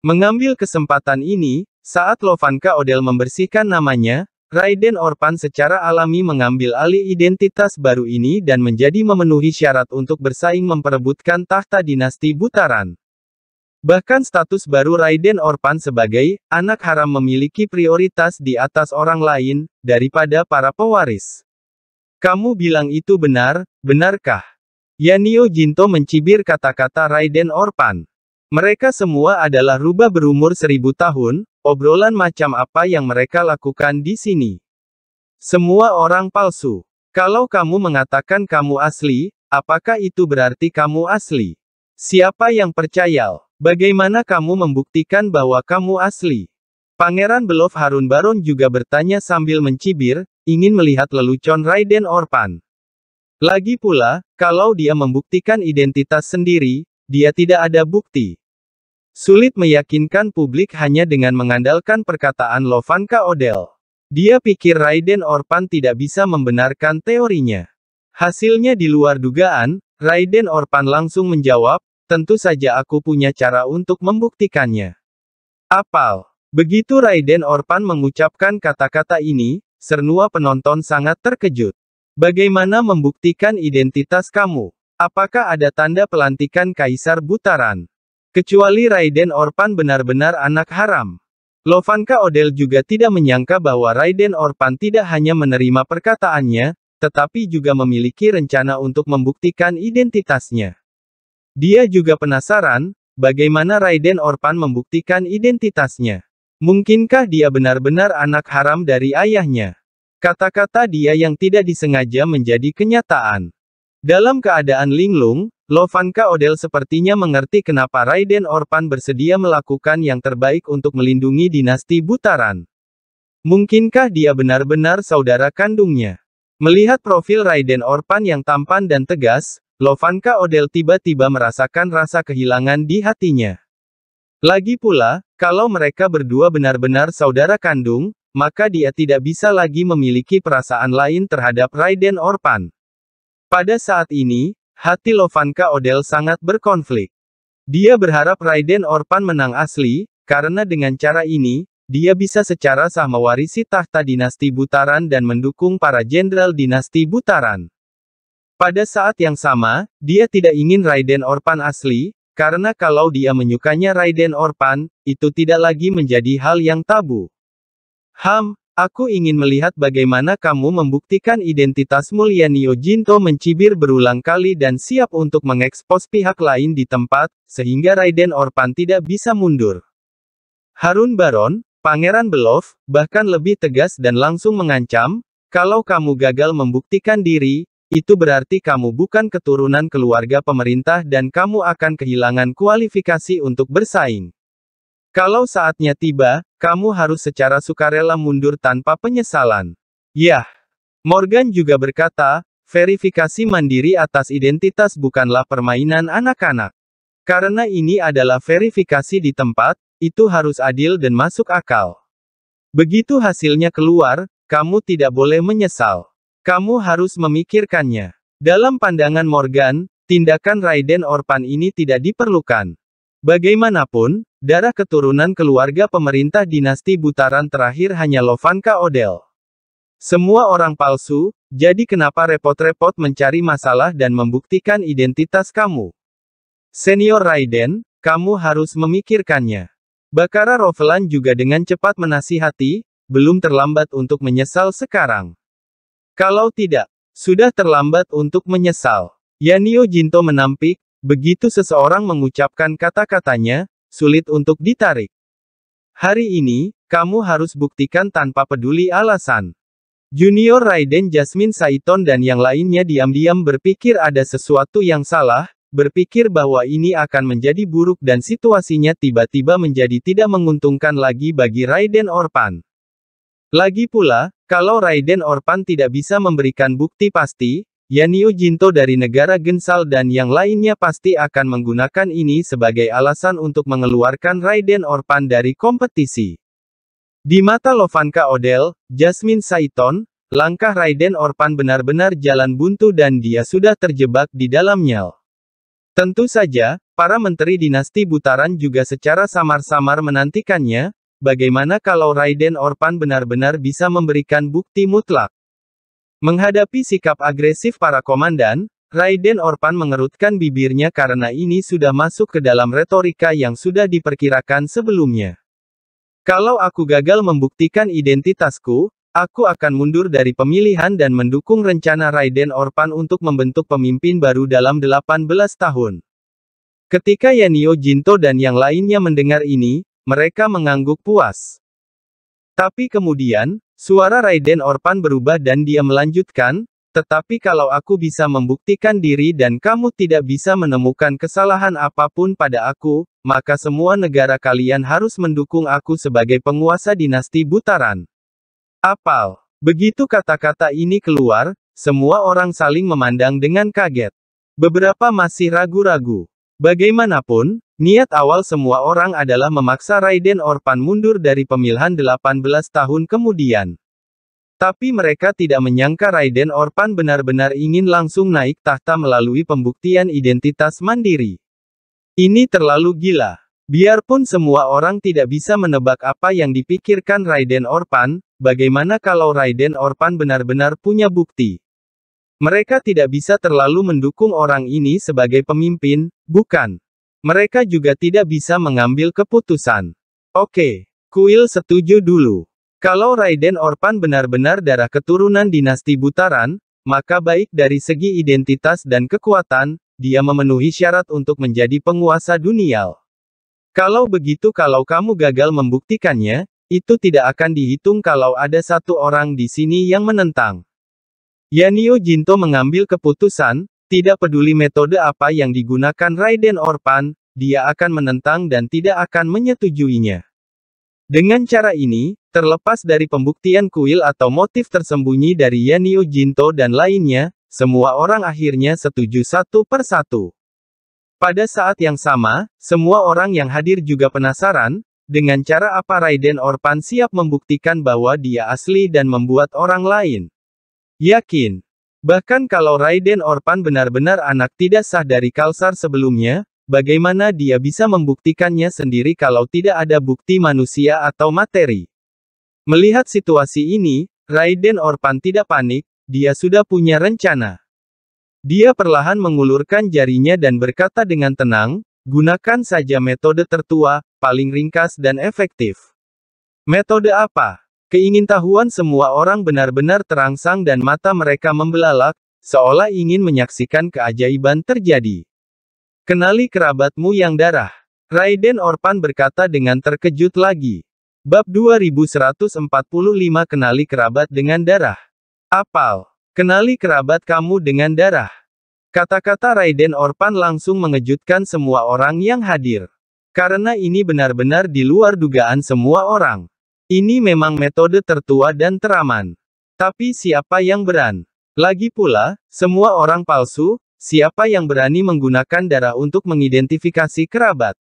S1: Mengambil kesempatan ini, saat Lovanka Odell membersihkan namanya, Raiden Orpan secara alami mengambil alih identitas baru ini dan menjadi memenuhi syarat untuk bersaing memperebutkan tahta dinasti Butaran. Bahkan status baru Raiden Orpan sebagai anak haram memiliki prioritas di atas orang lain daripada para pewaris. Kamu bilang itu benar, benarkah? Yanio Jinto mencibir kata-kata Raiden Orpan. Mereka semua adalah rubah berumur seribu tahun, obrolan macam apa yang mereka lakukan di sini. Semua orang palsu. Kalau kamu mengatakan kamu asli, apakah itu berarti kamu asli? Siapa yang percaya? Bagaimana kamu membuktikan bahwa kamu asli? Pangeran Belov Harun Baron juga bertanya sambil mencibir, ingin melihat lelucon Raiden Orpan. Lagi pula, kalau dia membuktikan identitas sendiri, dia tidak ada bukti. Sulit meyakinkan publik hanya dengan mengandalkan perkataan Lovanka Odell. Dia pikir Raiden Orpan tidak bisa membenarkan teorinya. Hasilnya di luar dugaan, Raiden Orpan langsung menjawab, tentu saja aku punya cara untuk membuktikannya. Apal. Begitu Raiden Orpan mengucapkan kata-kata ini, Sernua penonton sangat terkejut. Bagaimana membuktikan identitas kamu? Apakah ada tanda pelantikan Kaisar Butaran? Kecuali Raiden Orpan benar-benar anak haram. Lovanka Odel juga tidak menyangka bahwa Raiden Orpan tidak hanya menerima perkataannya, tetapi juga memiliki rencana untuk membuktikan identitasnya. Dia juga penasaran, bagaimana Raiden Orpan membuktikan identitasnya. Mungkinkah dia benar-benar anak haram dari ayahnya? Kata-kata dia yang tidak disengaja menjadi kenyataan. Dalam keadaan linglung, Lovanka Odel sepertinya mengerti kenapa Raiden Orpan bersedia melakukan yang terbaik untuk melindungi dinasti Butaran. Mungkinkah dia benar-benar saudara kandungnya? Melihat profil Raiden Orpan yang tampan dan tegas, Lovanka Odel tiba-tiba merasakan rasa kehilangan di hatinya. Lagi pula, kalau mereka berdua benar-benar saudara kandung, maka dia tidak bisa lagi memiliki perasaan lain terhadap Raiden Orpan. Pada saat ini, hati Lovanka Odel sangat berkonflik. Dia berharap Raiden Orpan menang asli, karena dengan cara ini, dia bisa secara sah mewarisi tahta dinasti Butaran dan mendukung para jenderal dinasti Butaran. Pada saat yang sama, dia tidak ingin Raiden Orpan asli, karena kalau dia menyukainya Raiden Orpan, itu tidak lagi menjadi hal yang tabu. Ham, aku ingin melihat bagaimana kamu membuktikan mulia Nio Jinto mencibir berulang kali dan siap untuk mengekspos pihak lain di tempat, sehingga Raiden Orpan tidak bisa mundur. Harun Baron, Pangeran Belov, bahkan lebih tegas dan langsung mengancam, kalau kamu gagal membuktikan diri, itu berarti kamu bukan keturunan keluarga pemerintah dan kamu akan kehilangan kualifikasi untuk bersaing. Kalau saatnya tiba, kamu harus secara sukarela mundur tanpa penyesalan. Yah. Morgan juga berkata, verifikasi mandiri atas identitas bukanlah permainan anak-anak. Karena ini adalah verifikasi di tempat, itu harus adil dan masuk akal. Begitu hasilnya keluar, kamu tidak boleh menyesal. Kamu harus memikirkannya. Dalam pandangan Morgan, tindakan Raiden Orpan ini tidak diperlukan. Bagaimanapun, darah keturunan keluarga pemerintah dinasti Butaran terakhir hanya Lovanka Odel. Semua orang palsu, jadi kenapa repot-repot mencari masalah dan membuktikan identitas kamu? Senior Raiden, kamu harus memikirkannya. Bakara Rovelan juga dengan cepat menasihati, belum terlambat untuk menyesal sekarang. Kalau tidak, sudah terlambat untuk menyesal. Yanio Jinto menampik, begitu seseorang mengucapkan kata-katanya, sulit untuk ditarik. Hari ini, kamu harus buktikan tanpa peduli alasan. Junior Raiden Jasmine Saiton dan yang lainnya diam-diam berpikir ada sesuatu yang salah, berpikir bahwa ini akan menjadi buruk dan situasinya tiba-tiba menjadi tidak menguntungkan lagi bagi Raiden Orpan. Lagi pula, kalau Raiden Orpan tidak bisa memberikan bukti pasti, Yanio Jinto dari negara Gensal dan yang lainnya pasti akan menggunakan ini sebagai alasan untuk mengeluarkan Raiden Orpan dari kompetisi. Di mata Lovanka Odel, Jasmine Saiton, langkah Raiden Orpan benar-benar jalan buntu dan dia sudah terjebak di dalamnya. Tentu saja, para menteri dinasti Butaran juga secara samar-samar menantikannya, Bagaimana kalau Raiden Orpan benar-benar bisa memberikan bukti mutlak? Menghadapi sikap agresif para komandan, Raiden Orpan mengerutkan bibirnya karena ini sudah masuk ke dalam retorika yang sudah diperkirakan sebelumnya. Kalau aku gagal membuktikan identitasku, aku akan mundur dari pemilihan dan mendukung rencana Raiden Orpan untuk membentuk pemimpin baru dalam 18 tahun. Ketika Yanio Jinto dan yang lainnya mendengar ini, mereka mengangguk puas. Tapi kemudian, suara Raiden Orpan berubah dan dia melanjutkan, tetapi kalau aku bisa membuktikan diri dan kamu tidak bisa menemukan kesalahan apapun pada aku, maka semua negara kalian harus mendukung aku sebagai penguasa dinasti Butaran. Apal. Begitu kata-kata ini keluar, semua orang saling memandang dengan kaget. Beberapa masih ragu-ragu. Bagaimanapun, Niat awal semua orang adalah memaksa Raiden Orpan mundur dari pemilihan 18 tahun kemudian. Tapi mereka tidak menyangka Raiden Orpan benar-benar ingin langsung naik tahta melalui pembuktian identitas mandiri. Ini terlalu gila. Biarpun semua orang tidak bisa menebak apa yang dipikirkan Raiden Orpan, bagaimana kalau Raiden Orpan benar-benar punya bukti? Mereka tidak bisa terlalu mendukung orang ini sebagai pemimpin, bukan? Mereka juga tidak bisa mengambil keputusan. Oke, Kuil setuju dulu. Kalau Raiden Orpan benar-benar darah keturunan dinasti Butaran, maka baik dari segi identitas dan kekuatan, dia memenuhi syarat untuk menjadi penguasa dunial. Kalau begitu kalau kamu gagal membuktikannya, itu tidak akan dihitung kalau ada satu orang di sini yang menentang. Yanio Jinto mengambil keputusan, tidak peduli metode apa yang digunakan Raiden Orpan, dia akan menentang dan tidak akan menyetujuinya. Dengan cara ini, terlepas dari pembuktian kuil atau motif tersembunyi dari Yanio Jinto dan lainnya, semua orang akhirnya setuju satu per satu. Pada saat yang sama, semua orang yang hadir juga penasaran, dengan cara apa Raiden Orpan siap membuktikan bahwa dia asli dan membuat orang lain. Yakin, Bahkan kalau Raiden Orpan benar-benar anak tidak sah dari Kalsar sebelumnya, bagaimana dia bisa membuktikannya sendiri kalau tidak ada bukti manusia atau materi? Melihat situasi ini, Raiden Orpan tidak panik, dia sudah punya rencana. Dia perlahan mengulurkan jarinya dan berkata dengan tenang, gunakan saja metode tertua, paling ringkas dan efektif. Metode apa? Keingintahuan semua orang benar-benar terangsang dan mata mereka membelalak, seolah ingin menyaksikan keajaiban terjadi. Kenali kerabatmu yang darah. Raiden Orpan berkata dengan terkejut lagi. Bab 2145 Kenali kerabat dengan darah. Apal. Kenali kerabat kamu dengan darah. Kata-kata Raiden Orpan langsung mengejutkan semua orang yang hadir. Karena ini benar-benar di luar dugaan semua orang. Ini memang metode tertua dan teraman. Tapi siapa yang beran? Lagi pula, semua orang palsu, siapa yang berani menggunakan darah untuk mengidentifikasi kerabat?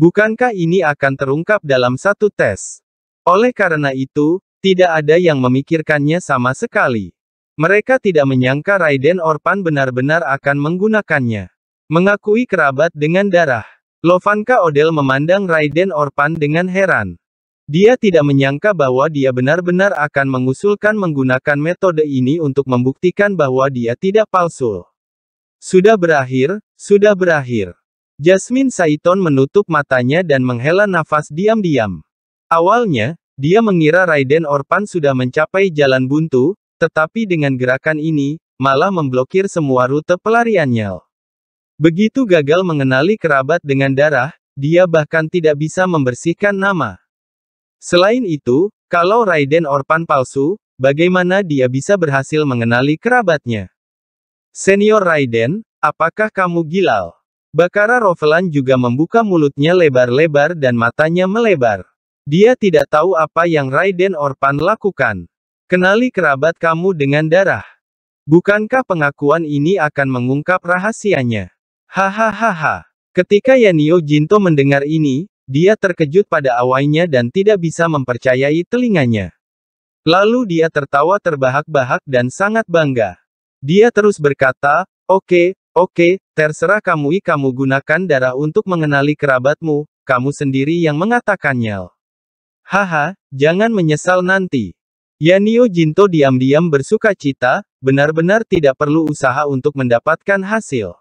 S1: Bukankah ini akan terungkap dalam satu tes? Oleh karena itu, tidak ada yang memikirkannya sama sekali. Mereka tidak menyangka Raiden Orpan benar-benar akan menggunakannya. Mengakui kerabat dengan darah. Lovanka Odel memandang Raiden Orpan dengan heran. Dia tidak menyangka bahwa dia benar-benar akan mengusulkan menggunakan metode ini untuk membuktikan bahwa dia tidak palsu. Sudah berakhir, sudah berakhir. Jasmine Saiton menutup matanya dan menghela nafas diam-diam. Awalnya, dia mengira Raiden Orpan sudah mencapai jalan buntu, tetapi dengan gerakan ini, malah memblokir semua rute pelariannya. Begitu gagal mengenali kerabat dengan darah, dia bahkan tidak bisa membersihkan nama. Selain itu, kalau Raiden Orpan palsu, bagaimana dia bisa berhasil mengenali kerabatnya? Senior Raiden, apakah kamu gilal? Bakara Rovelan juga membuka mulutnya lebar-lebar dan matanya melebar. Dia tidak tahu apa yang Raiden Orpan lakukan. Kenali kerabat kamu dengan darah. Bukankah pengakuan ini akan mengungkap rahasianya? Hahaha. Ketika Yanio Jinto mendengar ini, dia terkejut pada awainya dan tidak bisa mempercayai telinganya. Lalu dia tertawa terbahak-bahak dan sangat bangga. Dia terus berkata, Oke, oke, terserah kamu i kamu gunakan darah untuk mengenali kerabatmu, kamu sendiri yang mengatakannya. Haha, jangan menyesal nanti. Yanio Jinto diam-diam bersuka cita, benar-benar tidak perlu usaha untuk mendapatkan hasil.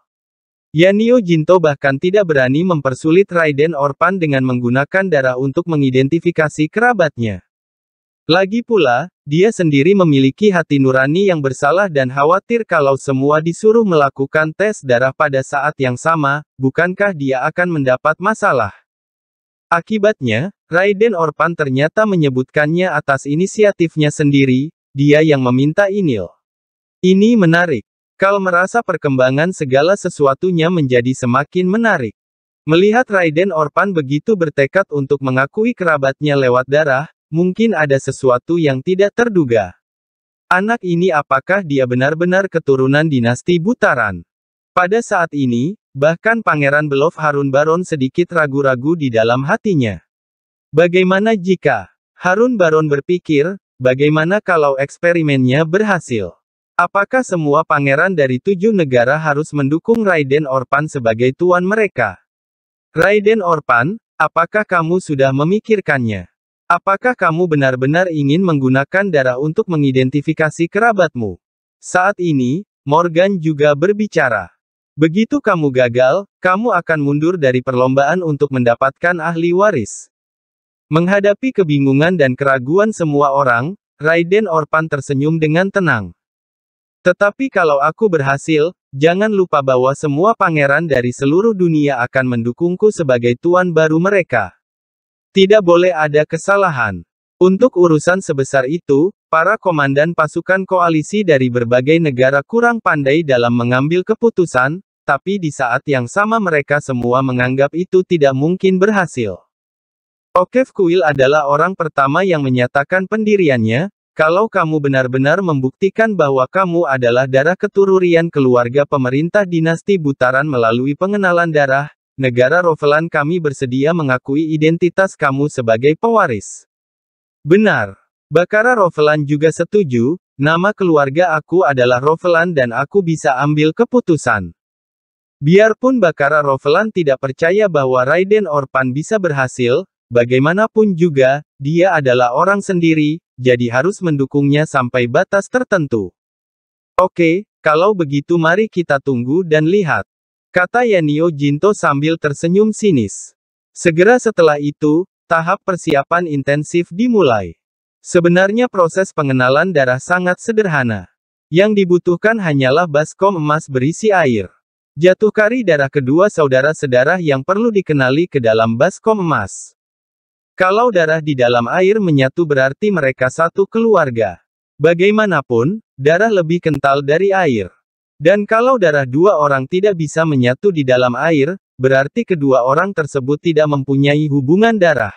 S1: Yanio Jinto bahkan tidak berani mempersulit Raiden Orpan dengan menggunakan darah untuk mengidentifikasi kerabatnya. Lagi pula, dia sendiri memiliki hati nurani yang bersalah dan khawatir kalau semua disuruh melakukan tes darah pada saat yang sama, bukankah dia akan mendapat masalah. Akibatnya, Raiden Orpan ternyata menyebutkannya atas inisiatifnya sendiri, dia yang meminta Inil. Ini menarik. Kal merasa perkembangan segala sesuatunya menjadi semakin menarik. Melihat Raiden Orpan begitu bertekad untuk mengakui kerabatnya lewat darah, mungkin ada sesuatu yang tidak terduga. Anak ini apakah dia benar-benar keturunan dinasti Butaran? Pada saat ini, bahkan Pangeran Belov Harun Baron sedikit ragu-ragu di dalam hatinya. Bagaimana jika Harun Baron berpikir, bagaimana kalau eksperimennya berhasil? Apakah semua pangeran dari tujuh negara harus mendukung Raiden Orpan sebagai tuan mereka? Raiden Orpan, apakah kamu sudah memikirkannya? Apakah kamu benar-benar ingin menggunakan darah untuk mengidentifikasi kerabatmu? Saat ini, Morgan juga berbicara. Begitu kamu gagal, kamu akan mundur dari perlombaan untuk mendapatkan ahli waris. Menghadapi kebingungan dan keraguan semua orang, Raiden Orpan tersenyum dengan tenang. Tetapi kalau aku berhasil, jangan lupa bahwa semua pangeran dari seluruh dunia akan mendukungku sebagai tuan baru mereka. Tidak boleh ada kesalahan. Untuk urusan sebesar itu, para komandan pasukan koalisi dari berbagai negara kurang pandai dalam mengambil keputusan, tapi di saat yang sama mereka semua menganggap itu tidak mungkin berhasil. Okev Kuil adalah orang pertama yang menyatakan pendiriannya, kalau kamu benar-benar membuktikan bahwa kamu adalah darah keturunan keluarga pemerintah dinasti Butaran melalui pengenalan darah, negara Rovelan kami bersedia mengakui identitas kamu sebagai pewaris. Benar. Bakara Rovelan juga setuju, nama keluarga aku adalah Rovelan dan aku bisa ambil keputusan. Biarpun Bakara Rovelan tidak percaya bahwa Raiden Orpan bisa berhasil, bagaimanapun juga, dia adalah orang sendiri, jadi harus mendukungnya sampai batas tertentu. Oke, kalau begitu mari kita tunggu dan lihat. Kata Yanio Jinto sambil tersenyum sinis. Segera setelah itu, tahap persiapan intensif dimulai. Sebenarnya proses pengenalan darah sangat sederhana. Yang dibutuhkan hanyalah baskom emas berisi air. Jatuh kari darah kedua saudara sedarah yang perlu dikenali ke dalam baskom emas. Kalau darah di dalam air menyatu berarti mereka satu keluarga. Bagaimanapun, darah lebih kental dari air. Dan kalau darah dua orang tidak bisa menyatu di dalam air, berarti kedua orang tersebut tidak mempunyai hubungan darah.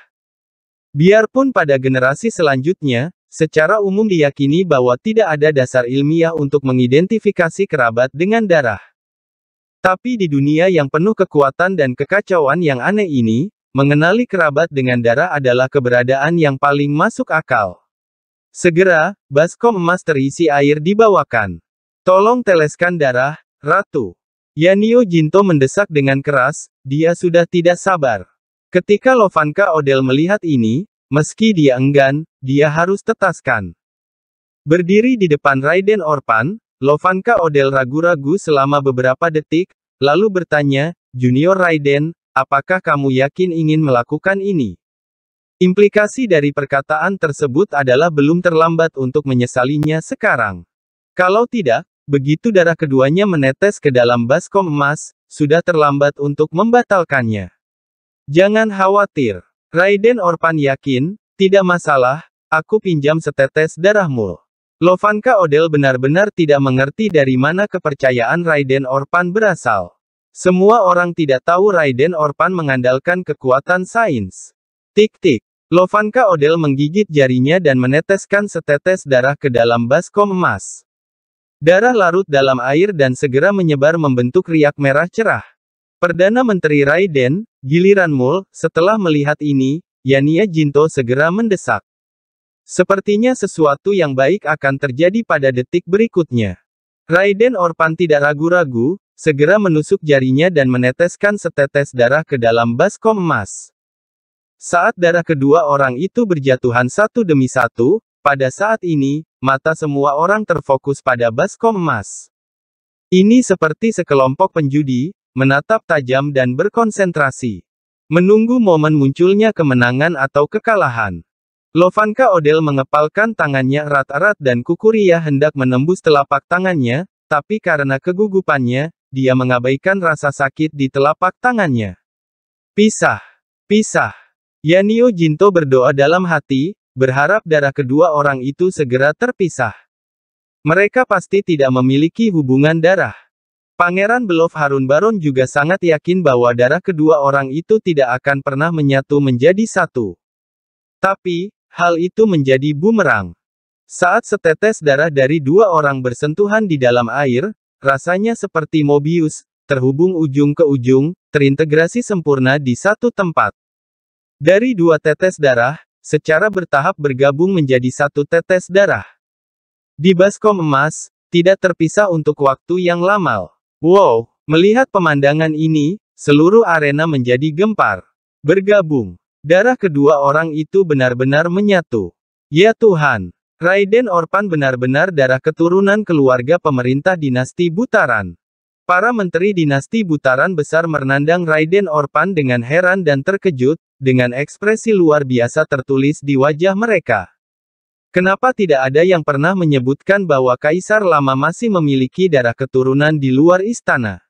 S1: Biarpun pada generasi selanjutnya, secara umum diyakini bahwa tidak ada dasar ilmiah untuk mengidentifikasi kerabat dengan darah. Tapi di dunia yang penuh kekuatan dan kekacauan yang aneh ini, Mengenali kerabat dengan darah adalah keberadaan yang paling masuk akal. Segera, baskom emas terisi air dibawakan. Tolong teleskan darah, Ratu. Yanio Jinto mendesak dengan keras, dia sudah tidak sabar. Ketika Lovanka Odel melihat ini, meski dia enggan, dia harus tetaskan. Berdiri di depan Raiden Orpan, Lovanka Odel ragu-ragu selama beberapa detik, lalu bertanya, Junior Raiden, Apakah kamu yakin ingin melakukan ini? Implikasi dari perkataan tersebut adalah belum terlambat untuk menyesalinya sekarang. Kalau tidak, begitu darah keduanya menetes ke dalam baskom emas, sudah terlambat untuk membatalkannya. Jangan khawatir. Raiden Orpan yakin, tidak masalah, aku pinjam setetes darahmu. Lovanka Odel benar-benar tidak mengerti dari mana kepercayaan Raiden Orpan berasal. Semua orang tidak tahu Raiden Orpan mengandalkan kekuatan sains. Tik-tik. Lovanka Odell menggigit jarinya dan meneteskan setetes darah ke dalam baskom emas. Darah larut dalam air dan segera menyebar membentuk riak merah cerah. Perdana Menteri Raiden, giliran Mul, setelah melihat ini, Yania Jinto segera mendesak. Sepertinya sesuatu yang baik akan terjadi pada detik berikutnya. Raiden Orpan tidak ragu-ragu, Segera menusuk jarinya dan meneteskan setetes darah ke dalam baskom emas. Saat darah kedua orang itu berjatuhan satu demi satu, pada saat ini, mata semua orang terfokus pada baskom emas. Ini seperti sekelompok penjudi, menatap tajam dan berkonsentrasi. Menunggu momen munculnya kemenangan atau kekalahan. Lovanka Odel mengepalkan tangannya erat-erat dan Kukuria hendak menembus telapak tangannya, tapi karena kegugupannya, dia mengabaikan rasa sakit di telapak tangannya. Pisah, pisah. Yanio Jinto berdoa dalam hati, berharap darah kedua orang itu segera terpisah. Mereka pasti tidak memiliki hubungan darah. Pangeran Belov Harun Baron juga sangat yakin bahwa darah kedua orang itu tidak akan pernah menyatu menjadi satu. Tapi, hal itu menjadi bumerang. Saat setetes darah dari dua orang bersentuhan di dalam air, Rasanya seperti Mobius, terhubung ujung ke ujung, terintegrasi sempurna di satu tempat. Dari dua tetes darah, secara bertahap bergabung menjadi satu tetes darah. Di baskom emas, tidak terpisah untuk waktu yang lama. Wow, melihat pemandangan ini, seluruh arena menjadi gempar. Bergabung, darah kedua orang itu benar-benar menyatu. Ya Tuhan, Raiden Orpan benar-benar darah keturunan keluarga pemerintah dinasti Butaran. Para menteri dinasti Butaran besar menandang Raiden Orpan dengan heran dan terkejut, dengan ekspresi luar biasa tertulis di wajah mereka. Kenapa tidak ada yang pernah menyebutkan bahwa kaisar lama masih memiliki darah keturunan di luar istana?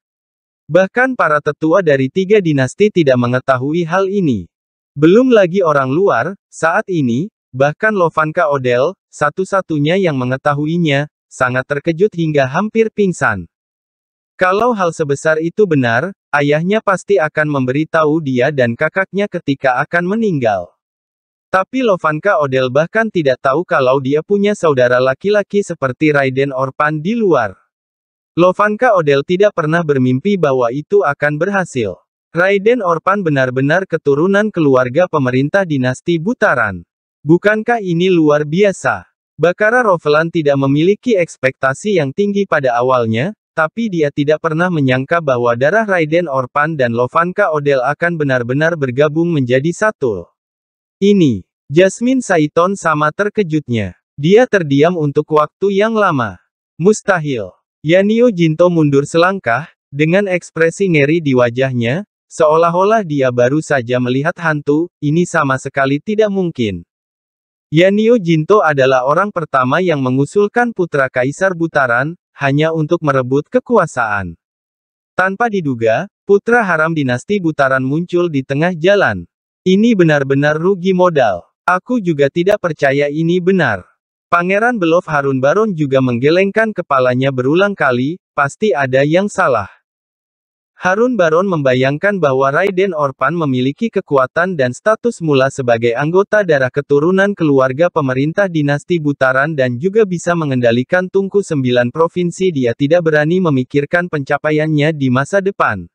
S1: Bahkan para tetua dari tiga dinasti tidak mengetahui hal ini. Belum lagi orang luar, saat ini, Bahkan Lovanka Odell, satu-satunya yang mengetahuinya, sangat terkejut hingga hampir pingsan. Kalau hal sebesar itu benar, ayahnya pasti akan memberitahu dia dan kakaknya ketika akan meninggal. Tapi Lovanka Odell bahkan tidak tahu kalau dia punya saudara laki-laki seperti Raiden Orpan di luar. Lovanka Odell tidak pernah bermimpi bahwa itu akan berhasil. Raiden Orpan benar-benar keturunan keluarga pemerintah dinasti Butaran. Bukankah ini luar biasa? Bakara Rovelan tidak memiliki ekspektasi yang tinggi pada awalnya, tapi dia tidak pernah menyangka bahwa darah Raiden Orpan dan Lovanka Odell akan benar-benar bergabung menjadi satu. Ini, Jasmine Saiton sama terkejutnya. Dia terdiam untuk waktu yang lama. Mustahil. Yanio Jinto mundur selangkah, dengan ekspresi ngeri di wajahnya, seolah-olah dia baru saja melihat hantu, ini sama sekali tidak mungkin. Yanio Jinto adalah orang pertama yang mengusulkan putra Kaisar Butaran, hanya untuk merebut kekuasaan. Tanpa diduga, putra haram dinasti Butaran muncul di tengah jalan. Ini benar-benar rugi modal. Aku juga tidak percaya ini benar. Pangeran Belov Harun Baron juga menggelengkan kepalanya berulang kali, pasti ada yang salah. Harun Baron membayangkan bahwa Raiden Orpan memiliki kekuatan dan status mula sebagai anggota darah keturunan keluarga pemerintah dinasti Butaran dan juga bisa mengendalikan tungku sembilan provinsi dia tidak berani memikirkan pencapaiannya di masa depan.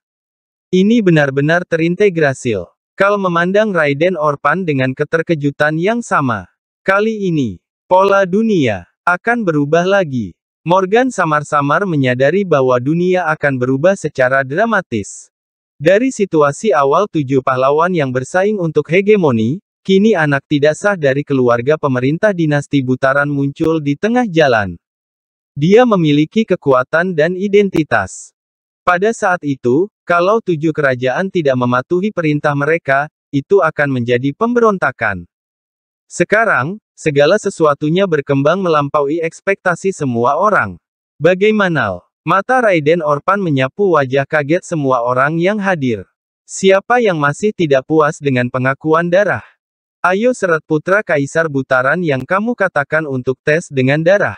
S1: Ini benar-benar terintegrasi. Kal memandang Raiden Orpan dengan keterkejutan yang sama. Kali ini, pola dunia akan berubah lagi. Morgan samar-samar menyadari bahwa dunia akan berubah secara dramatis. Dari situasi awal tujuh pahlawan yang bersaing untuk hegemoni, kini anak tidak sah dari keluarga pemerintah dinasti Butaran muncul di tengah jalan. Dia memiliki kekuatan dan identitas. Pada saat itu, kalau tujuh kerajaan tidak mematuhi perintah mereka, itu akan menjadi pemberontakan. Sekarang, segala sesuatunya berkembang melampaui ekspektasi semua orang. Bagaimana? Mata Raiden Orpan menyapu wajah kaget semua orang yang hadir. Siapa yang masih tidak puas dengan pengakuan darah? Ayo seret putra Kaisar Butaran yang kamu katakan untuk tes dengan darah.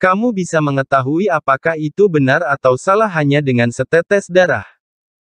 S1: Kamu bisa mengetahui apakah itu benar atau salah hanya dengan setetes darah.